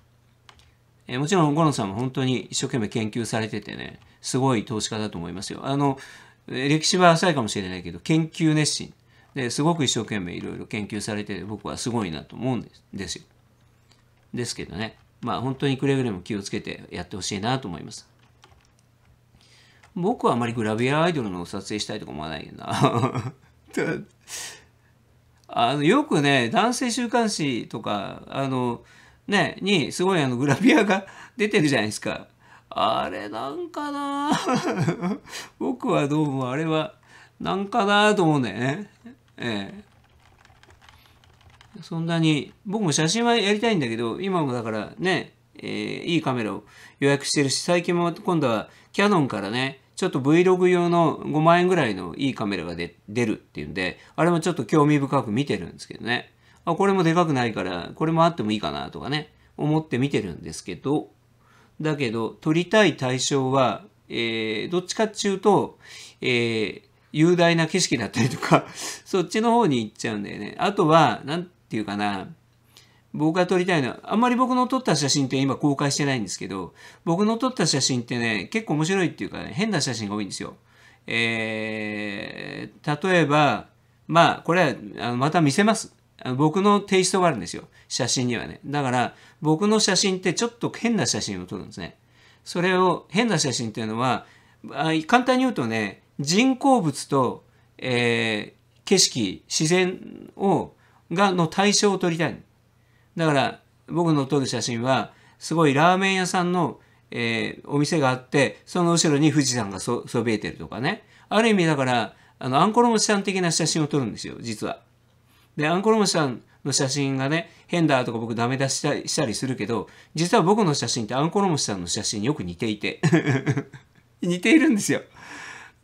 えー、もちろん五郎さんも本当に一生懸命研究されててね、すごい投資家だと思いますよ。あの、歴史は浅いかもしれないけど、研究熱心。で、すごく一生懸命いろいろ研究されて僕はすごいなと思うんですよ。ですけどね、まあ本当にくれぐれも気をつけてやってほしいなと思います。僕はあまりグラビアアイドルの撮影したいとか思わないよな。あのよくね男性週刊誌とかあの、ね、にすごいあのグラビアが出てるじゃないですか。あれなんかな 僕はどうもあれはなんかなと思うんだよね。ええ。そんなに、僕も写真はやりたいんだけど、今もだからね、えー、いいカメラを予約してるし、最近も今度はキヤノンからね、ちょっと Vlog 用の5万円ぐらいのいいカメラが出るっていうんで、あれもちょっと興味深く見てるんですけどね。あ、これもでかくないから、これもあってもいいかなとかね、思って見てるんですけど、だけど、撮りたい対象は、えー、どっちかっていうと、えー、雄大な景色だったりとか そっちの方に行っちゃうんだよね。あとは、なんていうかな、僕が撮りたいのは、あんまり僕の撮った写真って今公開してないんですけど、僕の撮った写真ってね、結構面白いっていうかね、変な写真が多いんですよ。えー、例えば、まあ、これはあのまた見せます。僕のテイストがあるんですよ。写真にはね。だから、僕の写真ってちょっと変な写真を撮るんですね。それを、変な写真っていうのは、簡単に言うとね、人工物と、えー、景色、自然を、が、の対象を撮りたい。だから僕の撮る写真はすごいラーメン屋さんの、えー、お店があってその後ろに富士山がそそびえてるとかねある意味だからあのアンコロモシさん的な写真を撮るんですよ実は。でアンコロモシさんの写真がね変だとか僕ダメ出ししたりするけど実は僕の写真ってアンコロモシさんの写真によく似ていて 似ているんですよ。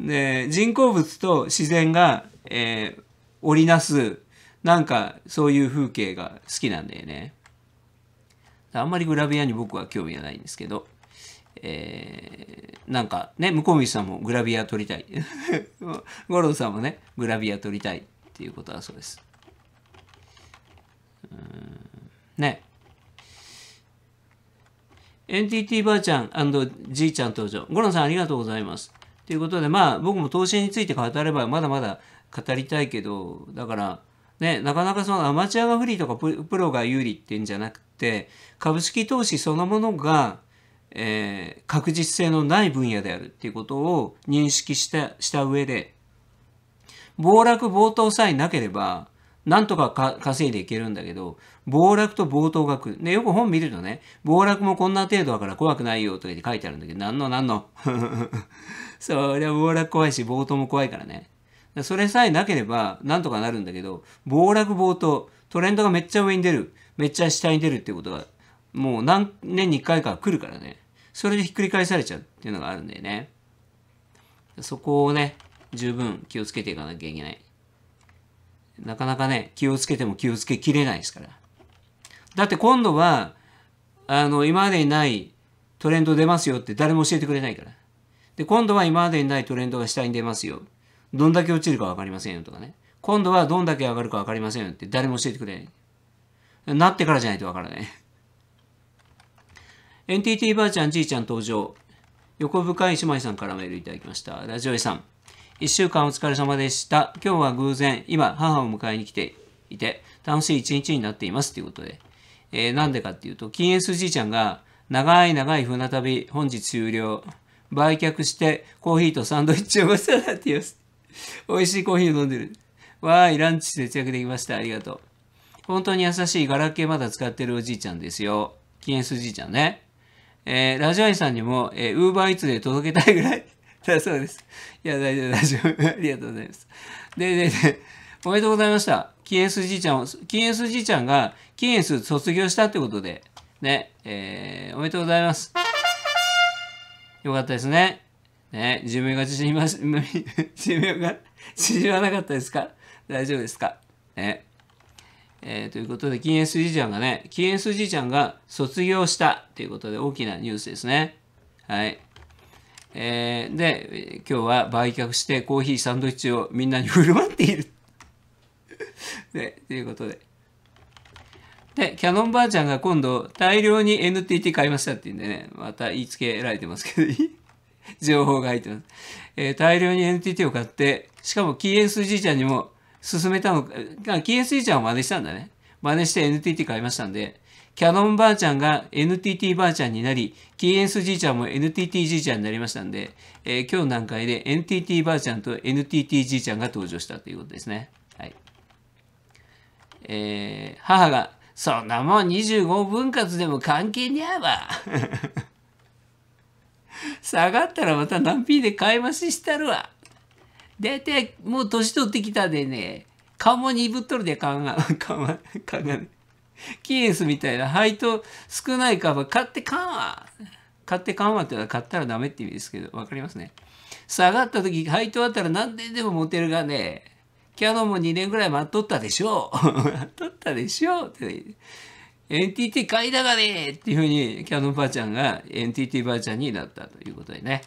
で人工物と自然が、えー、織りなすなんかそういう風景が好きなんだよね。あんまりグラビアに僕は興味がないんですけど、えー、なんかね、向こう道さんもグラビア撮りたい。五郎さんもね、グラビア撮りたいっていうことだそうです。うんね。NTT ばあちゃんじいちゃん登場。五郎さんありがとうございます。ということで、まあ僕も投資について語ればまだまだ語りたいけど、だから、ね、なかなかそのアマチュアが不利とかプロが有利っていうんじゃなくて株式投資そのものが、えー、確実性のない分野であるっていうことを認識したした上で暴落暴騰さえなければなんとかか稼いでいけるんだけど、暴落と暴騰が来る。で、よく本見るとね、暴落もこんな程度だから怖くないよとか言って書いてあるんだけど、なんのなんの。そりゃ暴落怖いし、暴騰も怖いからね。それさえなければなんとかなるんだけど、暴落暴騰、トレンドがめっちゃ上に出る、めっちゃ下に出るっていうことが、もう何年に1回か来るからね。それでひっくり返されちゃうっていうのがあるんだよね。そこをね、十分気をつけていかなきゃいけない。なかなかね、気をつけても気をつけきれないですから。だって今度は、あの、今までにないトレンド出ますよって誰も教えてくれないから。で、今度は今までにないトレンドが下に出ますよ。どんだけ落ちるか分かりませんよとかね。今度はどんだけ上がるか分かりませんよって誰も教えてくれない。なってからじゃないと分からない。NTT ばあちゃん、じいちゃん登場。横深い姉妹さんからメールいただきました。ラジオ屋さん。一週間お疲れ様でした。今日は偶然、今、母を迎えに来ていて、楽しい一日になっています。ということで。えー、なんでかっていうと、金スじいちゃんが、長い長い船旅、本日終了。売却して、コーヒーとサンドイッチをごちそうになっています。美味しいコーヒーを飲んでる。わーい、ランチ節約できました。ありがとう。本当に優しいガラケーまだ使ってるおじいちゃんですよ。キエンスじいちゃんね。えー、ラジオアイさんにも、えー、ウーバーイーツで届けたいぐらい だそうです。いや、大丈夫、大丈夫。ありがとうございます。で、で、で、おめでとうございました。キエンスじいちゃんを、キエンスじいちゃんが、キエンス卒業したってことで、ね、えー、おめでとうございます。よかったですね。ね、寿命が縮ま、寿 命が縮まなかったですか大丈夫ですかね。えー、ということで、禁煙すじいちゃんがね、禁煙すじいちゃんが卒業したということで大きなニュースですね。はい。えー、で、今日は売却してコーヒー、サンドイッチをみんなに振る舞っている。で、ということで。で、キャノンばあちゃんが今度大量に NTT 買いましたって言うんでね、また言いつけられてますけどいい 情報が入ってます。えー、大量に NTT を買って、しかも KS じいちゃんにも勧めたの、か、KS じいちゃんを真似したんだね。真似して NTT 買いましたんで、キャノンばあちゃんが NTT ばあちゃんになり、KS じいちゃんも NTT じいちゃんになりましたんで、えー、今日の段階で NTT ばあちゃんと NTT じいちゃんが登場したということですね。はい。えー、母が、そんなもん25分割でも関係にゃわ。下がったらまた何 P で買い増ししたるわ。大体もう年取ってきたでね、顔も鈍っとるで勘が、勘 が、勘がね。キーエスみたいな配当少ない株買ってかんわ。買ってかんわってのは買ったらダメって意味ですけど、わかりますね。下がった時配当あったら何年でも持てるがね、キャノンも2年ぐらい待っとったでしょう。待っとったでしょうって。NTT 買いだがねっていうふうに、キャノンばあちゃんが NTT ばあちゃんになったということでね。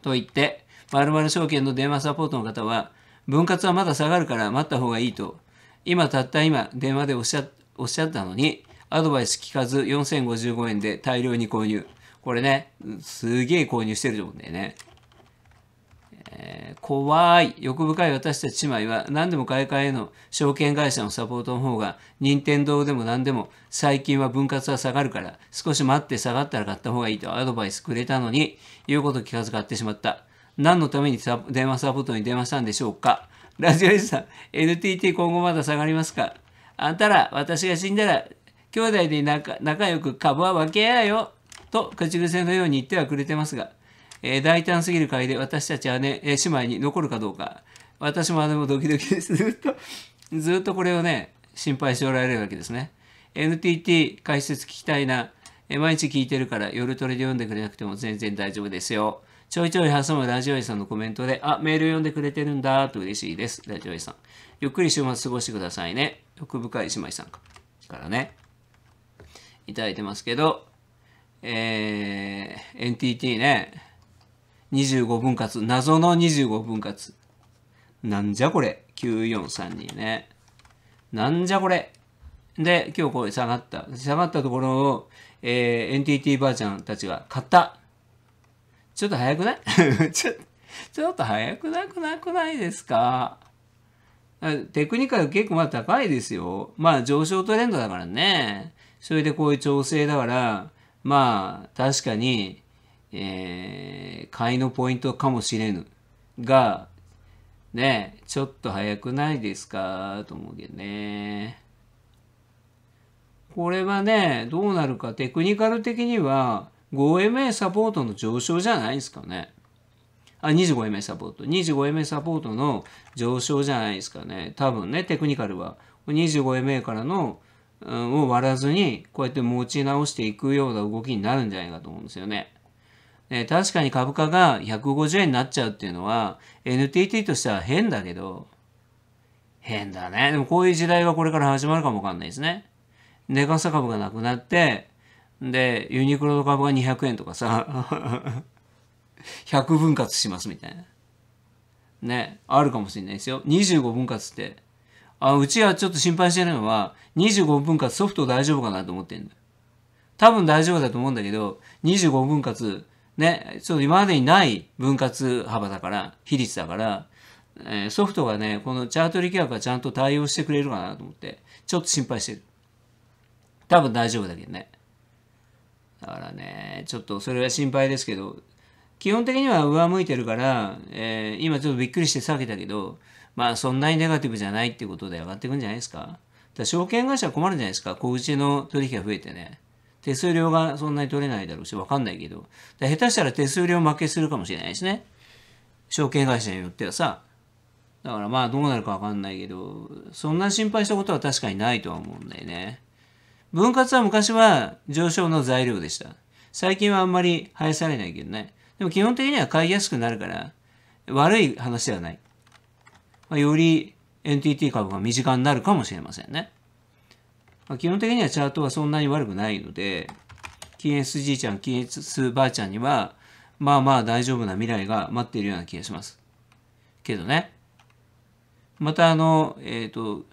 と言って、〇〇証券の電話サポートの方は、分割はまだ下がるから待った方がいいと、今たった今電話でおっしゃおっしゃったのに、アドバイス聞かず4055円で大量に購入。これね、すげえ購入してると思うんだよね。えー、怖い欲深い私たち姉妹は何でも買い替えの証券会社のサポートの方が任天堂でも何でも最近は分割は下がるから少し待って下がったら買った方がいいとアドバイスくれたのに言うこと聞かず買ってしまった何のために電話サポートに電話したんでしょうかラジオエさん NTT 今後まだ下がりますかあんたら私が死んだら兄弟で仲仲良く株は分け合えよと口癖のように言ってはくれてますがえー、大胆すぎる会で私たちはね、えー、姉妹に残るかどうか。私も姉もドキドキです。ずっと、ずっとこれをね、心配しておられるわけですね。NTT 解説聞きたいな。えー、毎日聞いてるから夜トレで読んでくれなくても全然大丈夫ですよ。ちょいちょい挟むラジオ屋さんのコメントで、あ、メール読んでくれてるんだと嬉しいです。ラジオ屋さん。ゆっくり週末過ごしてくださいね。欲深い姉妹さんからね。いただいてますけど、えー、NTT ね。25分割、謎の25分割。なんじゃこれ。9432ね。なんじゃこれ。で、今日これ下がった。下がったところを、えー、NTT ばあちゃんたちが買った。ちょっと早くない ちょちょっと早くなくなくないですかテクニカル結構まあ高いですよ。まあ上昇トレンドだからね。それでこういう調整だから、まあ確かにえー、買いのポイントかもしれぬが、ね、ちょっと早くないですかと思うけどね。これはね、どうなるか、テクニカル的には 5MA サポートの上昇じゃないですかね。あ、25MA サポート。25MA サポートの上昇じゃないですかね。多分ね、テクニカルは。25MA からの、うん、を割らずに、こうやって持ち直していくような動きになるんじゃないかと思うんですよね。え確かに株価が150円になっちゃうっていうのは NTT としては変だけど、変だね。でもこういう時代がこれから始まるかもわかんないですね。寝かさ株がなくなって、で、ユニクロの株が200円とかさ、100分割しますみたいな。ね、あるかもしれないですよ。25分割って。あうちはちょっと心配してるのは、25分割ソフト大丈夫かなと思ってんだよ。多分大丈夫だと思うんだけど、25分割ね、そう今までにない分割幅だから、比率だから、えー、ソフトがね、このチャート力学がちゃんと対応してくれるかなと思って、ちょっと心配してる。多分大丈夫だけどね。だからね、ちょっとそれは心配ですけど、基本的には上向いてるから、えー、今ちょっとびっくりして下げたけど、まあそんなにネガティブじゃないってことで上がっていくんじゃないですか。だ証券会社は困るんじゃないですか。小口の取引が増えてね。手数料がそんなに取れないだろうし、わかんないけど、下手したら手数料負けするかもしれないですね。証券会社によってはさ、だからまあどうなるかわかんないけど、そんな心配したことは確かにないとは思うんだよね。分割は昔は上昇の材料でした。最近はあんまり生やされないけどね。でも基本的には買いやすくなるから、悪い話ではない。まあ、より NTT 株が身近になるかもしれませんね。まあ、基本的にはチャートはそんなに悪くないので、金じいちゃん、金スばあちゃんには、まあまあ大丈夫な未来が待っているような気がします。けどね。またあの、えっ、ー、と、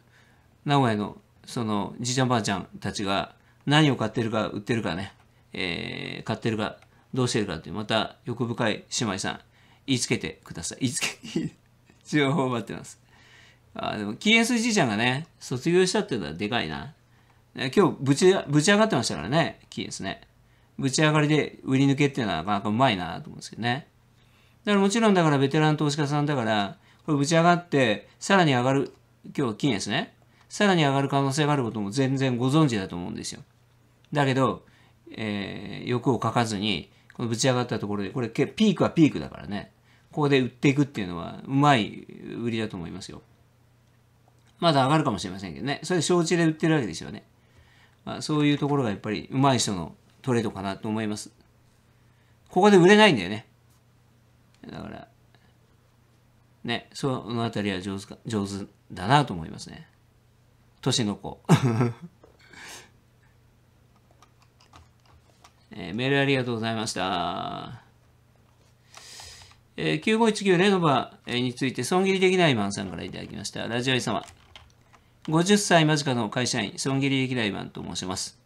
名古屋のそのじいちゃんばあちゃんたちが何を買ってるか売ってるかね、えー、買ってるかどうしてるかっていうまた欲深い姉妹さん言いつけてください。言いつけ、情報を待ってます。あでも、キーエスじいちゃんがね、卒業したっていうのはでかいな。え今日ぶち、ぶち上がってましたからね、キーですね。ぶち上がりで売り抜けっていうのはなかなかうまいなと思うんですけどね。だからもちろんだからベテラン投資家さんだから、これぶち上がって、さらに上がる、今日金ですね。さらに上がる可能性があることも全然ご存知だと思うんですよ。だけど、えー、欲をかかずに、このぶち上がったところで、これピークはピークだからね。ここで売っていくっていうのは、うまい売りだと思いますよ。まだ上がるかもしれませんけどね。それ承知で売ってるわけですよね。まあ、そういうところがやっぱり上手い人のトレードかなと思います。ここで売れないんだよね。だから、ね、そのあたりは上手か上手だなと思いますね。年の子。えー、メールありがとうございました。えー、9519レノバについて損切りできないマンさんからいただきました。ラジオイ様。50歳間近の会社員、損切り劇大マンと申します。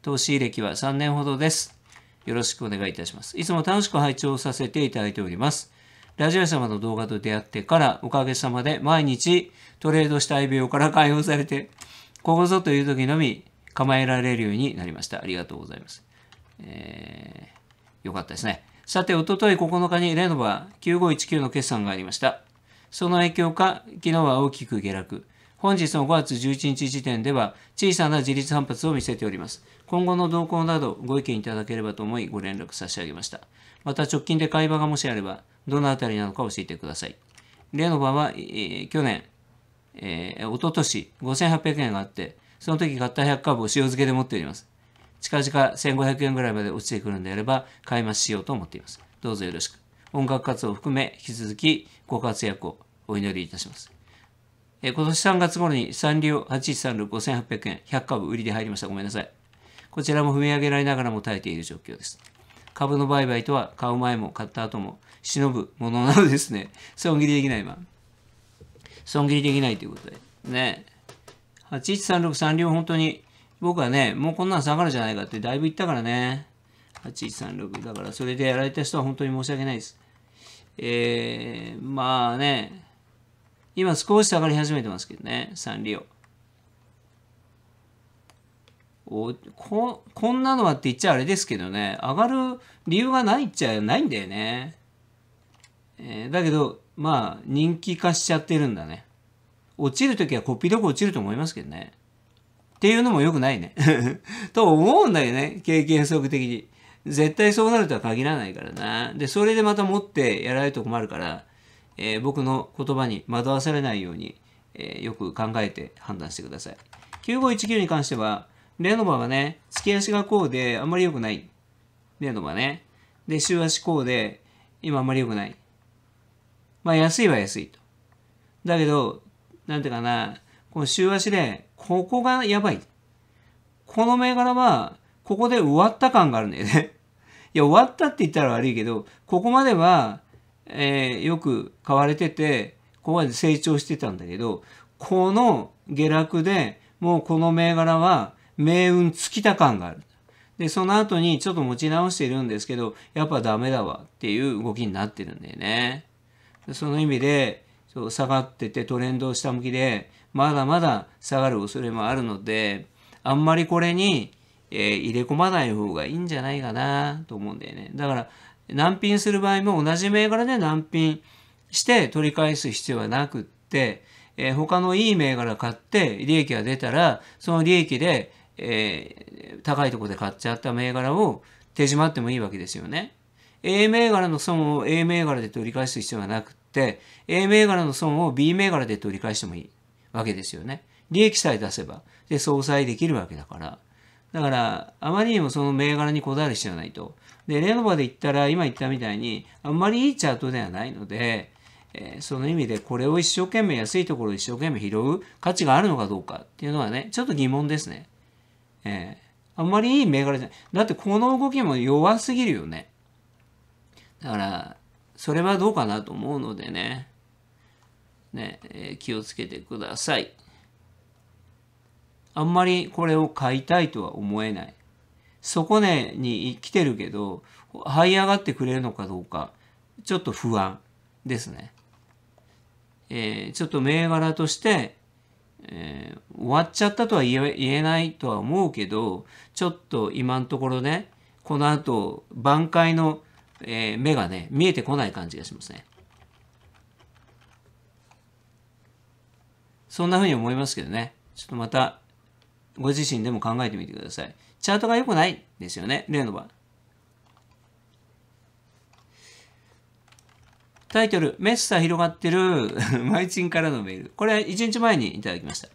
投資歴は3年ほどです。よろしくお願いいたします。いつも楽しく拝聴させていただいております。ラジオ様の動画と出会ってからおかげさまで毎日トレードしたい病から解放されて、ここぞという時のみ構えられるようになりました。ありがとうございます。えー、よかったですね。さて、おととい9日にレノバ9519の決算がありました。その影響か、昨日は大きく下落。本日の5月11日時点では小さな自立反発を見せております。今後の動向などご意見いただければと思いご連絡差し上げました。また直近で会話がもしあれば、どのあたりなのか教えてください。例の場は、えー、去年、えー、おととし5800円があって、その時買った100株を塩漬けで持っております。近々1500円ぐらいまで落ちてくるんであれば、買い増ししようと思っています。どうぞよろしく。音楽活動を含め、引き続きご活躍をお祈りいたします。え今年3月頃に三流8136 5800円、100株売りで入りました。ごめんなさい。こちらも踏み上げられながらも耐えている状況です。株の売買とは買う前も買った後も忍ぶものなのですね。損切りできない、今。損切りできないということで。ね。8136三両、本当に僕はね、もうこんなん下がるじゃないかってだいぶ言ったからね。8136。だからそれでやられた人は本当に申し訳ないです。えー、まあね、今少し下がり始めてますけどね、サンリオ。おここんなのはって言っちゃあれですけどね、上がる理由がないっちゃないんだよね。えー、だけど、まあ、人気化しちゃってるんだね。落ちるときはコピドど落ちると思いますけどね。っていうのも良くないね。と思うんだよね、経験則的に。絶対そうなるとは限らないからな。で、それでまた持ってやられると困るから、えー、僕の言葉に惑わされないように、えー、よく考えて判断してください。9519に関しては、レノバはね、月足がこうであんまり良くない。レノバね。で、週足こうで、今あんまり良くない。まあ、安いは安いと。だけど、なんていうかな、この週足で、ここがやばい。この銘柄は、ここで終わった感があるんだよね いや、終わったって言ったら悪いけど、ここまではえー、よく買われてて、ここまで成長してたんだけど、この下落でもうこの銘柄は命運尽きた感がある。で、その後にちょっと持ち直してるんですけど、やっぱダメだわっていう動きになってるんだよね。その意味で、そ下がっててトレンド下向きで、まだまだ下がる恐れもあるので、あんまりこれに、えー、入れ込まない方がいいんじゃないかなと思うんだよね。だから、難品する場合も同じ銘柄で難品して取り返す必要はなくって、えー、他のいい銘柄買って利益が出たら、その利益で、えー、高いところで買っちゃった銘柄を手締まってもいいわけですよね。A 銘柄の損を A 銘柄で取り返す必要はなくって、A 銘柄の損を B 銘柄で取り返してもいいわけですよね。利益さえ出せば。で、相殺できるわけだから。だから、あまりにもその銘柄にこだわり必要はないと。で、レノバで言ったら、今言ったみたいに、あんまりいいチャートではないので、えー、その意味でこれを一生懸命安いところを一生懸命拾う価値があるのかどうかっていうのはね、ちょっと疑問ですね。えー、あんまりいい銘柄じゃない。だってこの動きも弱すぎるよね。だから、それはどうかなと思うのでね、ね、えー、気をつけてください。あんまりこれを買いたいとは思えない。そこに来てるけど、這い上がってくれるのかどうか、ちょっと不安ですね。えー、ちょっと銘柄として、えー、終わっちゃったとは言えないとは思うけど、ちょっと今のところね、この後、挽回の、えー、目がね、見えてこない感じがしますね。そんな風に思いますけどね。ちょっとまた、ご自身でも考えてみてください。チャートが良くないですよね、例の場合。タイトル、メッサ広がってる マイチンからのメール。これは1日前にいただきました。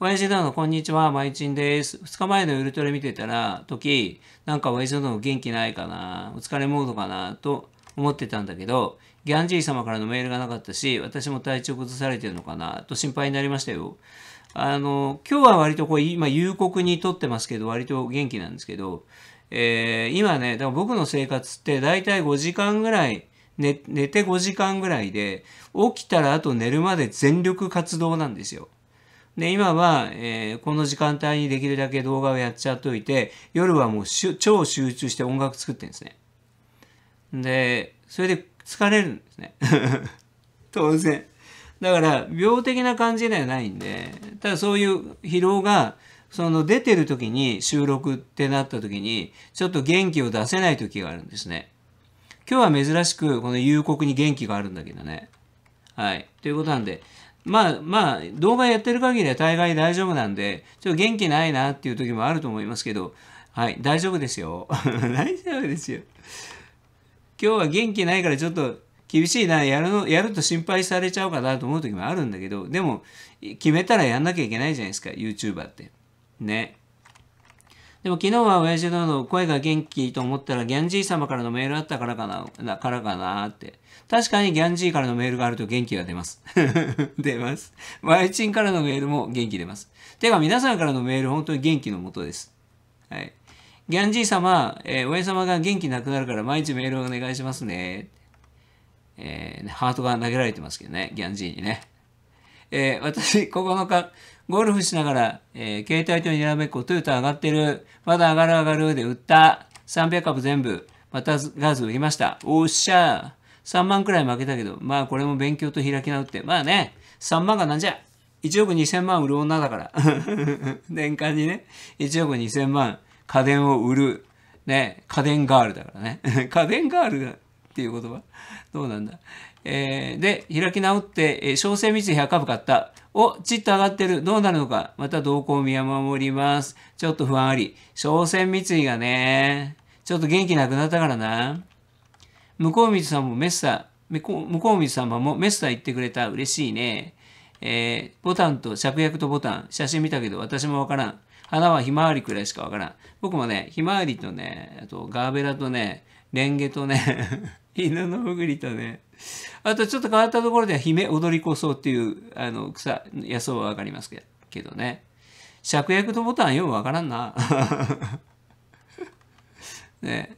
親父なの、こんにちは、マイチンです。2日前のウルトラ見てたら、時、なんか親父なの元気ないかな、お疲れモードかな、と思ってたんだけど、ギャンジー様からのメールがなかったし、私も体調崩されてるのかな、と心配になりましたよ。あの、今日は割とこう、今、夕刻にとってますけど、割と元気なんですけど、えー、今ね、だから僕の生活って大体5時間ぐらい、寝寝て5時間ぐらいで、起きたらあと寝るまで全力活動なんですよ。で、今は、えー、この時間帯にできるだけ動画をやっちゃっといて、夜はもう超集中して音楽作ってるんですね。で、それで疲れるんですね。当然。だから病的な感じではないんでただそういう疲労がその出てる時に収録ってなった時にちょっと元気を出せない時があるんですね。今日は珍しくこの夕刻に元気があるんだけどね。はい。ということなんで、まあまあ動画やってる限りは大概大丈夫なんで、ちょっと元気ないなっていう時もあると思いますけど、はい、大丈夫ですよ。大丈夫ですよ。今日は元気ないからちょっと厳しいな、やるの、やると心配されちゃうかなと思う時もあるんだけど、でも、決めたらやんなきゃいけないじゃないですか、YouTuber って。ね。でも昨日は親父の声が元気と思ったらギャンジー様からのメールあったからかな、なからかなって。確かにギャンジーからのメールがあると元気が出ます。出ます。ワイチンからのメールも元気出ます。てか皆さんからのメール本当に元気のもとです。はい。ギャンジー様、えー、親様が元気なくなるから毎日メールをお願いしますね。えー、ハートが投げられてますけどね、ギャンジーにね。えー、私、9日、ゴルフしながら、えー、携帯とにらめっこ、トヨタ上がってる、まだ上がる上がるで売った、300株全部、またガーズ売りました。おっしゃー !3 万くらい負けたけど、まあこれも勉強と開き直って、まあね、3万がなんじゃ !1 億2000万売る女だから。年間にね、1億2000万家電を売る、ね、家電ガールだからね。家電ガールが、っていう言葉。どうなんだ。えー、で、開き直って、えー、小生三井100株買った。お、ちっと上がってる。どうなるのか。また動向を見守ります。ちょっと不安あり。小生三井がね、ちょっと元気なくなったからな。向こう水さんもメッサ、向こう水様もメッサ言ってくれた。嬉しいね。えー、ボタンと芍薬とボタン。写真見たけど私もわからん。花はひまわりくらいしかわからん。僕もね、ひまわりとね、あとガーベラとね、レンゲとね犬のふぐりとね。あとちょっと変わったところでは、姫踊り子そうっていう、あの、草、野草はわかりますけどね。芍薬とボタンようわからんな。ね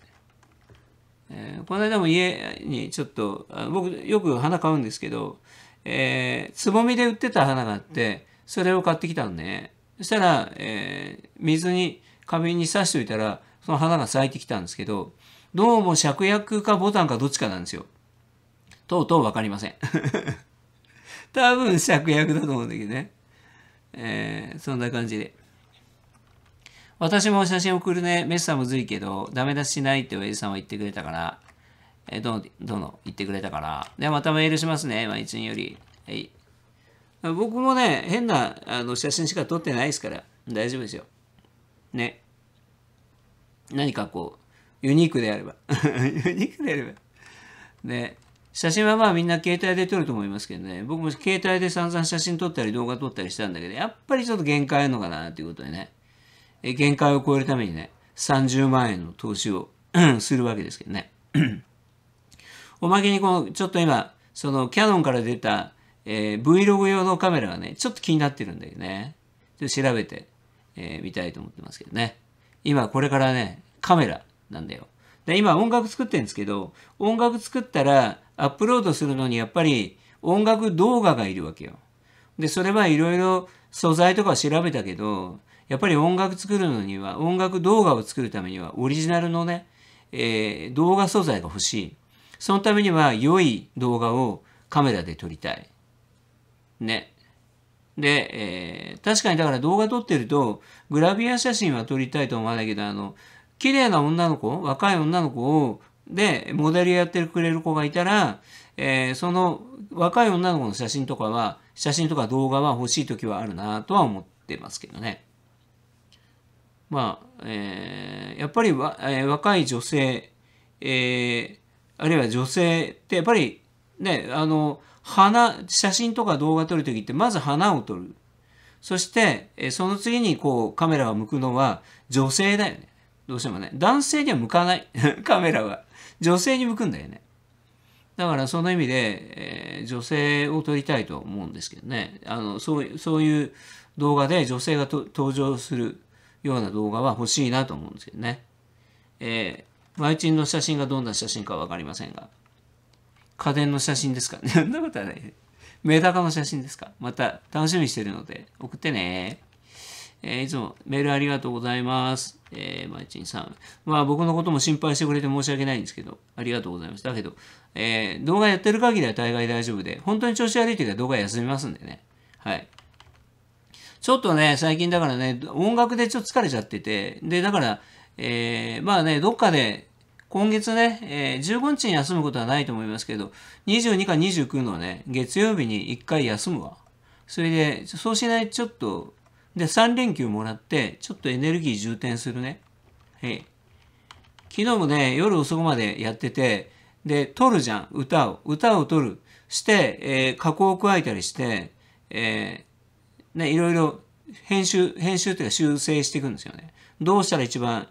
えー、この間も家にちょっと、あ僕よく花買うんですけど、えー、つぼみで売ってた花があって、それを買ってきたのね。そしたら、えー、水に、花瓶に刺しておいたら、その花が咲いてきたんですけど、どうも芍薬かボタンかどっちかなんですよ。とうとうわかりません。多分芍薬だと思うんだけどね。えー、そんな感じで。私も写真送るね。メッサーむずいけど、ダメ出ししないって親父さんは言ってくれたから、えー、どの、どの、言ってくれたから。で、またメールしますね。まあ、により。はい。僕もね、変なあの写真しか撮ってないですから、大丈夫ですよ。ね。何かこう、ユニークであれば。ユニークであれば。ね。写真はまあみんな携帯で撮ると思いますけどね。僕も携帯で散々写真撮ったり動画撮ったりしたんだけど、やっぱりちょっと限界あるのかなっていうことでね。え限界を超えるためにね、30万円の投資を するわけですけどね。おまけにこの、ちょっと今、そのキャノンから出た、えー、Vlog 用のカメラがね、ちょっと気になってるんだよね。ちょっと調べてみ、えー、見たいと思ってますけどね。今これからね、カメラ、なんだよ。で今音楽作ってるんですけど、音楽作ったらアップロードするのにやっぱり音楽動画がいるわけよ。で、それはいろいろ素材とか調べたけど、やっぱり音楽作るのには、音楽動画を作るためにはオリジナルのね、えー、動画素材が欲しい。そのためには良い動画をカメラで撮りたい。ね。で、えー、確かにだから動画撮ってると、グラビア写真は撮りたいと思わないけど、あの、綺麗な女の子、若い女の子を、で、モデルやってくれる子がいたら、えー、その若い女の子の写真とかは、写真とか動画は欲しい時はあるなとは思ってますけどね。まあ、えー、やっぱりわ、えー、若い女性、えー、あるいは女性ってやっぱりね、あの、花、写真とか動画撮るときってまず花を撮る。そして、えー、その次にこうカメラを向くのは女性だよね。どうしてもね。男性には向かない。カメラは。女性に向くんだよね。だからその意味で、えー、女性を撮りたいと思うんですけどね。あの、そういう、そういう動画で女性が登場するような動画は欲しいなと思うんですけどね。えー、マイチンの写真がどんな写真かわかりませんが。家電の写真ですか そんなことはない。メダカの写真ですかまた楽しみにしてるので送ってねえー、いつもメールありがとうございます。えー、マイチンさん。まあ僕のことも心配してくれて申し訳ないんですけど、ありがとうございます。だけど、えー、動画やってる限りは大概大丈夫で、本当に調子悪い時は動画休みますんでね。はい。ちょっとね、最近だからね、音楽でちょっと疲れちゃってて、で、だから、えー、まあね、どっかで、今月ね、えー、15日に休むことはないと思いますけど、22か29のね、月曜日に1回休むわ。それで、そうしないとちょっとで、3連休もらって、ちょっとエネルギー充填するね。はい。昨日もね、夜遅くまでやってて、で、撮るじゃん、歌を。歌を撮る。して、えー、加工を加えたりして、えー、ね、いろいろ編集、編集ていうか修正していくんですよね。どうしたら一番、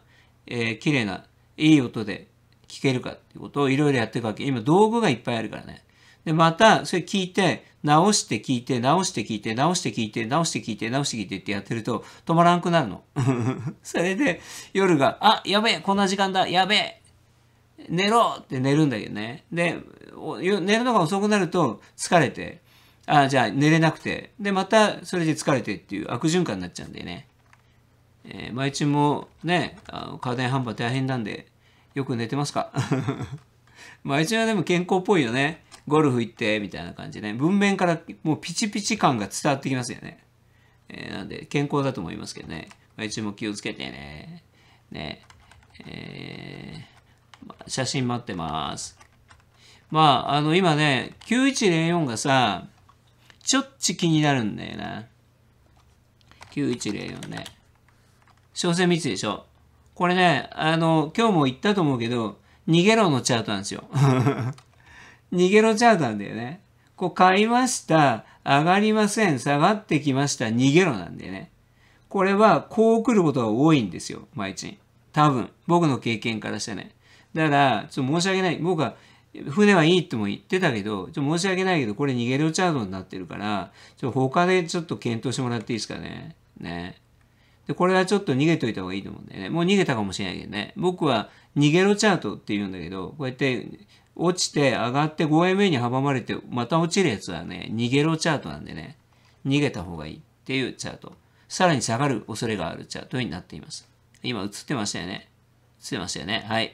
えー、綺麗な、いい音で聴けるかっていうことをいろいろやっていくわけ。今、道具がいっぱいあるからね。で、また、それ聞いて、直して聞いて、直して聞いて、直して聞いて、直して聞いて、直して聞いてってやってると、止まらんくなるの。それで、夜が、あ、やべえ、こんな時間だ、やべえ、寝ろって寝るんだけどね。で、寝るのが遅くなると、疲れて、あ、じゃあ寝れなくて、で、また、それで疲れてっていう悪循環になっちゃうんだよね。えー、毎日もね、家電販売大変なんで、よく寝てますか毎日はでも健康っぽいよね。ゴルフ行って、みたいな感じで、ね、文面からもうピチピチ感が伝わってきますよね。えー、なんで、健康だと思いますけどね。毎日も気をつけてね。ね。えー、写真待ってます。まあ、あの、今ね、9104がさ、ちょっち気になるんだよな。9104ね。小生三でしょ。これね、あの、今日も言ったと思うけど、逃げろのチャートなんですよ。逃げろチャーなんだよね。こう、買いました、上がりません、下がってきました、逃げろなんだよね。これは、こう来ることが多いんですよ、毎日。多分、僕の経験からしてね。だから、ちょっと申し訳ない。僕は、船はいいとも言ってたけど、ちょっと申し訳ないけど、これ逃げろチャートになってるから、ちょっと他でちょっと検討してもらっていいですかね。ね。で、これはちょっと逃げといた方がいいと思うんだよね。もう逃げたかもしれないけどね。僕は逃げろチャートって言うんだけど、こうやって落ちて上がって 5MA に阻まれてまた落ちるやつはね、逃げろチャートなんでね、逃げた方がいいっていうチャート。さらに下がる恐れがあるチャートになっています。今映ってましたよね。映ってましたよね。はい。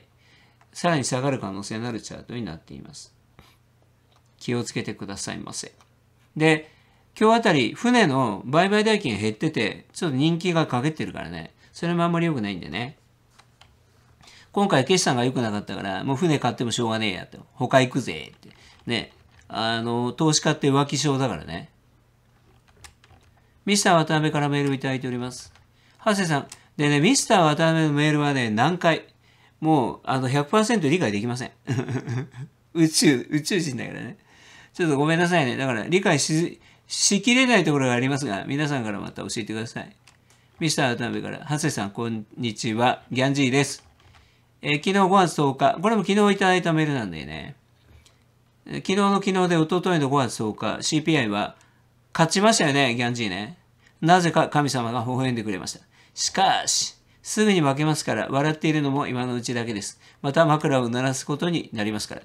さらに下がる可能性のあるチャートになっています。気をつけてくださいませ。で、今日あたり船の売買代金が減ってて、ちょっと人気がかけてるからね、それもあんまり良くないんでね。今回決算が良くなかったから、もう船買ってもしょうがねえやと。他行くぜって。ね。あの、投資家って浮気症だからね。ミスター渡辺からメールをいただいております。ハセさん。でね、ミスター渡辺のメールはね、何回、もう、あの100、100%理解できません。宇宙、宇宙人だからね。ちょっとごめんなさいね。だから、理解し、しきれないところがありますが、皆さんからまた教えてください。ミスター渡辺から、ハセさん、こんにちは。ギャンジーです。えー、昨日5月10日、これも昨日いただいたメールなんでね、え昨日の昨日でおとといの5月10日、CPI は勝ちましたよね、ギャンジーね。なぜか神様が微笑んでくれました。しかし、すぐに負けますから、笑っているのも今のうちだけです。また枕を鳴らすことになりますから。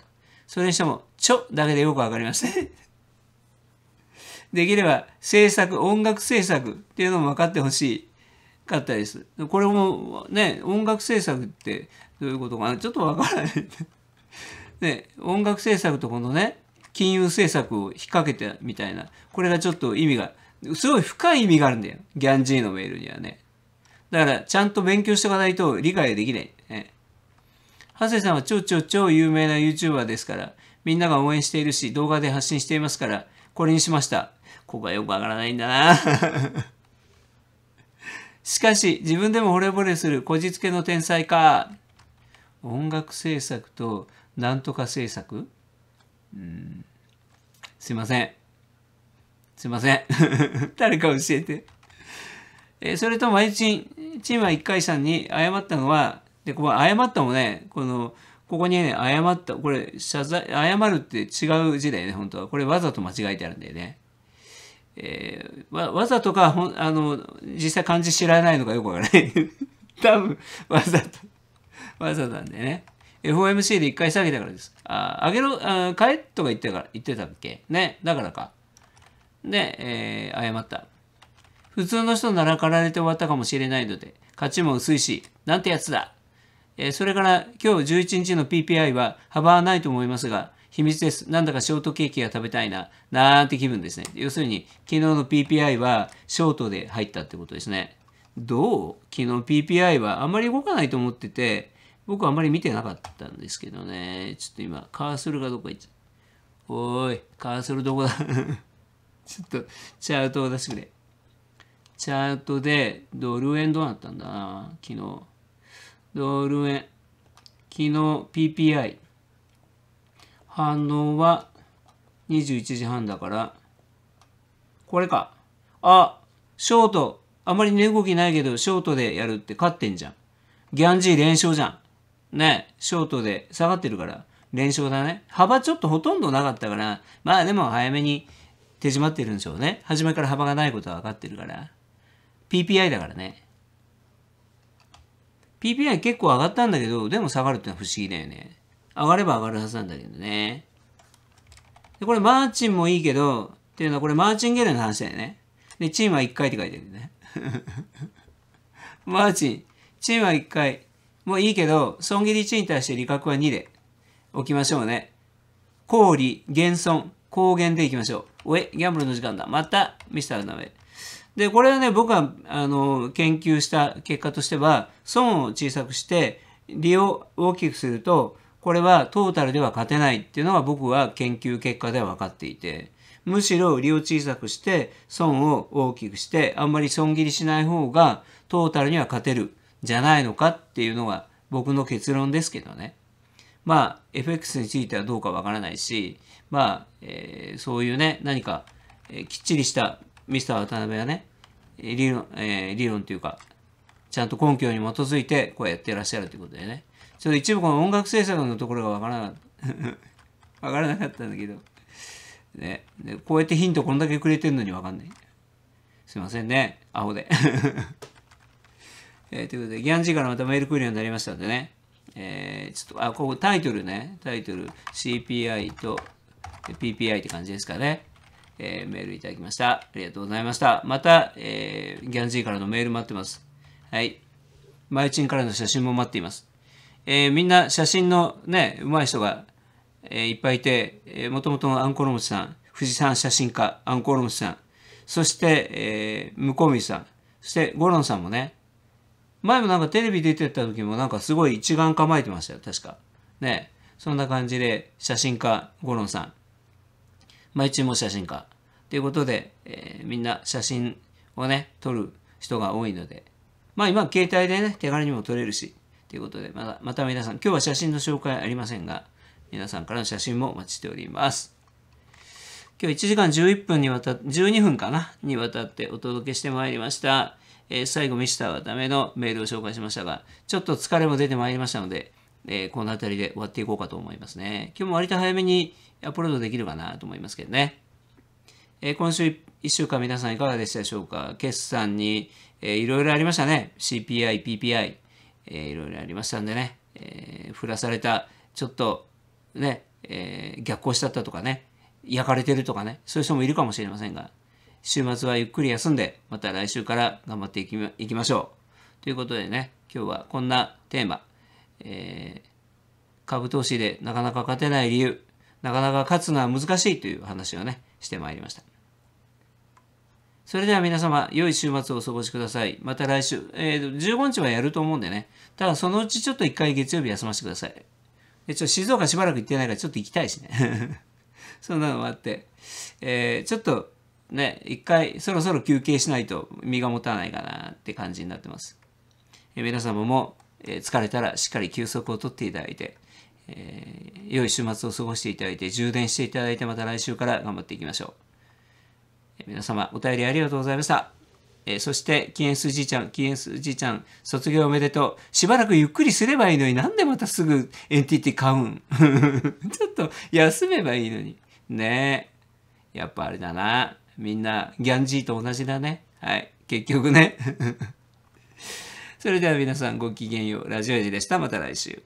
それにしても、ちょだけでよくわかりました、ね。できれば、制作、音楽制作っていうのも分かってほしいかったです。これもね、音楽制作って、どういうことかなちょっとわからない。で、音楽制作とこのね、金融政策を引っ掛けてみたいな、これがちょっと意味が、すごい深い意味があるんだよ。ギャンジーのメールにはね。だから、ちゃんと勉強しておかないと理解できない、ね。ハセさんは超超超有名な YouTuber ですから、みんなが応援しているし、動画で発信していますから、これにしました。ここはよくわからないんだな しかし、自分でも惚れ惚れするこじつけの天才か。音楽制作となんとか制作うんすいません。すいません。誰か教えて。えそれと、毎日、チームは一回さんに謝ったのは、で、ここ謝ったもね、この、ここにね、謝った、これ、謝罪、謝るって違う字だよね、本当は。これわざと間違えてあるんだよね。えー、わ、わざとか、ほん、あの、実際漢字知らないのかよくわからない。多分、わざと。わざわざね。FOMC で一回下げたからです。あ、上げろ、あ買えとか言ってたから、言ってたっけね、だからか。で、えー、謝った。普通の人ならかられて終わったかもしれないので、勝ちも薄いし、なんてやつだ。えー、それから今日11日の PPI は幅はないと思いますが、秘密です。なんだかショートケーキが食べたいな、なんて気分ですね。要するに、昨日の PPI はショートで入ったってことですね。どう昨日 PPI はあんまり動かないと思ってて、僕はあまり見てなかったんですけどね。ちょっと今、カーソルがどこ行っちゃう。おーい、カーソルどこだ ちょっと、チャートを出してくれ。チャートで、ドル円どうなったんだな昨日。ドル円。昨日、PPI。反応は、21時半だから、これか。あ、ショート。あまり値動きないけど、ショートでやるって勝ってんじゃん。ギャンジー連勝じゃん。ね、ショートで下がってるから、連勝だね。幅ちょっとほとんどなかったから、まあでも早めに手締まってるんでしょうね。初めから幅がないことは分かってるから。PPI だからね。PPI 結構上がったんだけど、でも下がるってのは不思議だよね。上がれば上がるはずなんだけどね。で、これマーチンもいいけど、っていうのはこれマーチンゲルの話だよね。で、チームは1回って書いてるね。マーチン、チームは1回。もういいけど、損切り1に対して利確は2で置きましょうね。高利、減損、高減でいきましょう。おえ、ギャンブルの時間だ。また、ミスターダメ。で、これはね、僕が、あの、研究した結果としては、損を小さくして、利を大きくすると、これはトータルでは勝てないっていうのが僕は研究結果では分かっていて、むしろ利を小さくして、損を大きくして、あんまり損切りしない方がトータルには勝てるじゃないのかっていうのが僕の結論ですけどね。まあ、FX についてはどうかわからないし、まあ、えー、そういうね、何か、えー、きっちりしたミスター渡辺はね、理論、えー、理論というか、ちゃんと根拠に基づいてこうやってらっしゃるということでね。ちょっと一部この音楽制作のところがわからなかった。わからなかったんだけど。ね。こうやってヒントこんだけくれてるのにわかんない。すいませんね。アホで。えー、ということで、ギャンジーからまたメール来るようになりましたんでね。えー、ちょっと、あ、ここタイトルね。タイトル、CPI と PPI って感じですかね。えー、メールいただきました。ありがとうございました。また、えー、ギャンジーからのメール待ってます。はい。マイチンからの写真も待っています。えー、みんな写真のね、うまい人が、えー、いっぱいいて、えー、もともとのアンコロムチさん、富士山写真家、アンコロムチさん、そして、えー、向こうみさん、そして、ゴロンさんもね、前もなんかテレビ出てた時もなんかすごい一眼構えてましたよ、確か。ね。そんな感じで、写真家、ゴロンさん。毎日も写真家。ということで、えー、みんな写真をね、撮る人が多いので、まあ今、携帯でね、手軽にも撮れるし、ということで、また、また皆さん、今日は写真の紹介ありませんが、皆さんからの写真もお待ちしております。今日1時間11分にわたっ、12分かな、にわたってお届けしてまいりました。えー、最後ミスターはダメのメールを紹介しましたが、ちょっと疲れも出てまいりましたので、えー、この辺りで終わっていこうかと思いますね。今日も割と早めにアップロードできるかなと思いますけどね。えー、今週1週間皆さんいかがでしたでしょうか決算に、えー、いろいろありましたね。CPI、PPI、えー、いろいろありましたんでね、えー、振らされた、ちょっとね、えー、逆行しちゃったとかね、焼かれてるとかね、そういう人もいるかもしれませんが、週末はゆっくり休んで、また来週から頑張っていきまいきましょう。ということでね、今日はこんなテーマ、えー、株投資でなかなか勝てない理由、なかなか勝つのは難しいという話をね、してまいりました。それでは皆様、良い週末をお過ごしください。また来週、えー、15日はやると思うんでね。ただそのうちちょっと一回月曜日休ませてください。で、ちょっと静岡しばらく行ってないからちょっと行きたいしね。そんなのもあって、えー、ちょっとね、一回そろそろ休憩しないと身が持たないかなって感じになってます。え皆様も、え疲れたらしっかり休息をとっていただいて、えー、良い週末を過ごしていただいて、充電していただいて、また来週から頑張っていきましょう。え皆様、お便りありがとうございました。えー、そして、キエンスじいちゃん、キエンスじいちゃん、卒業おめでとう。しばらくゆっくりすればいいのになんでまたすぐエンティティ買うん ちょっと休めばいいのに。ねえ。やっぱあれだな。みんな、ギャンジーと同じだね。はい。結局ね。それでは皆さんごきげんよう。ラジオエジでした。また来週。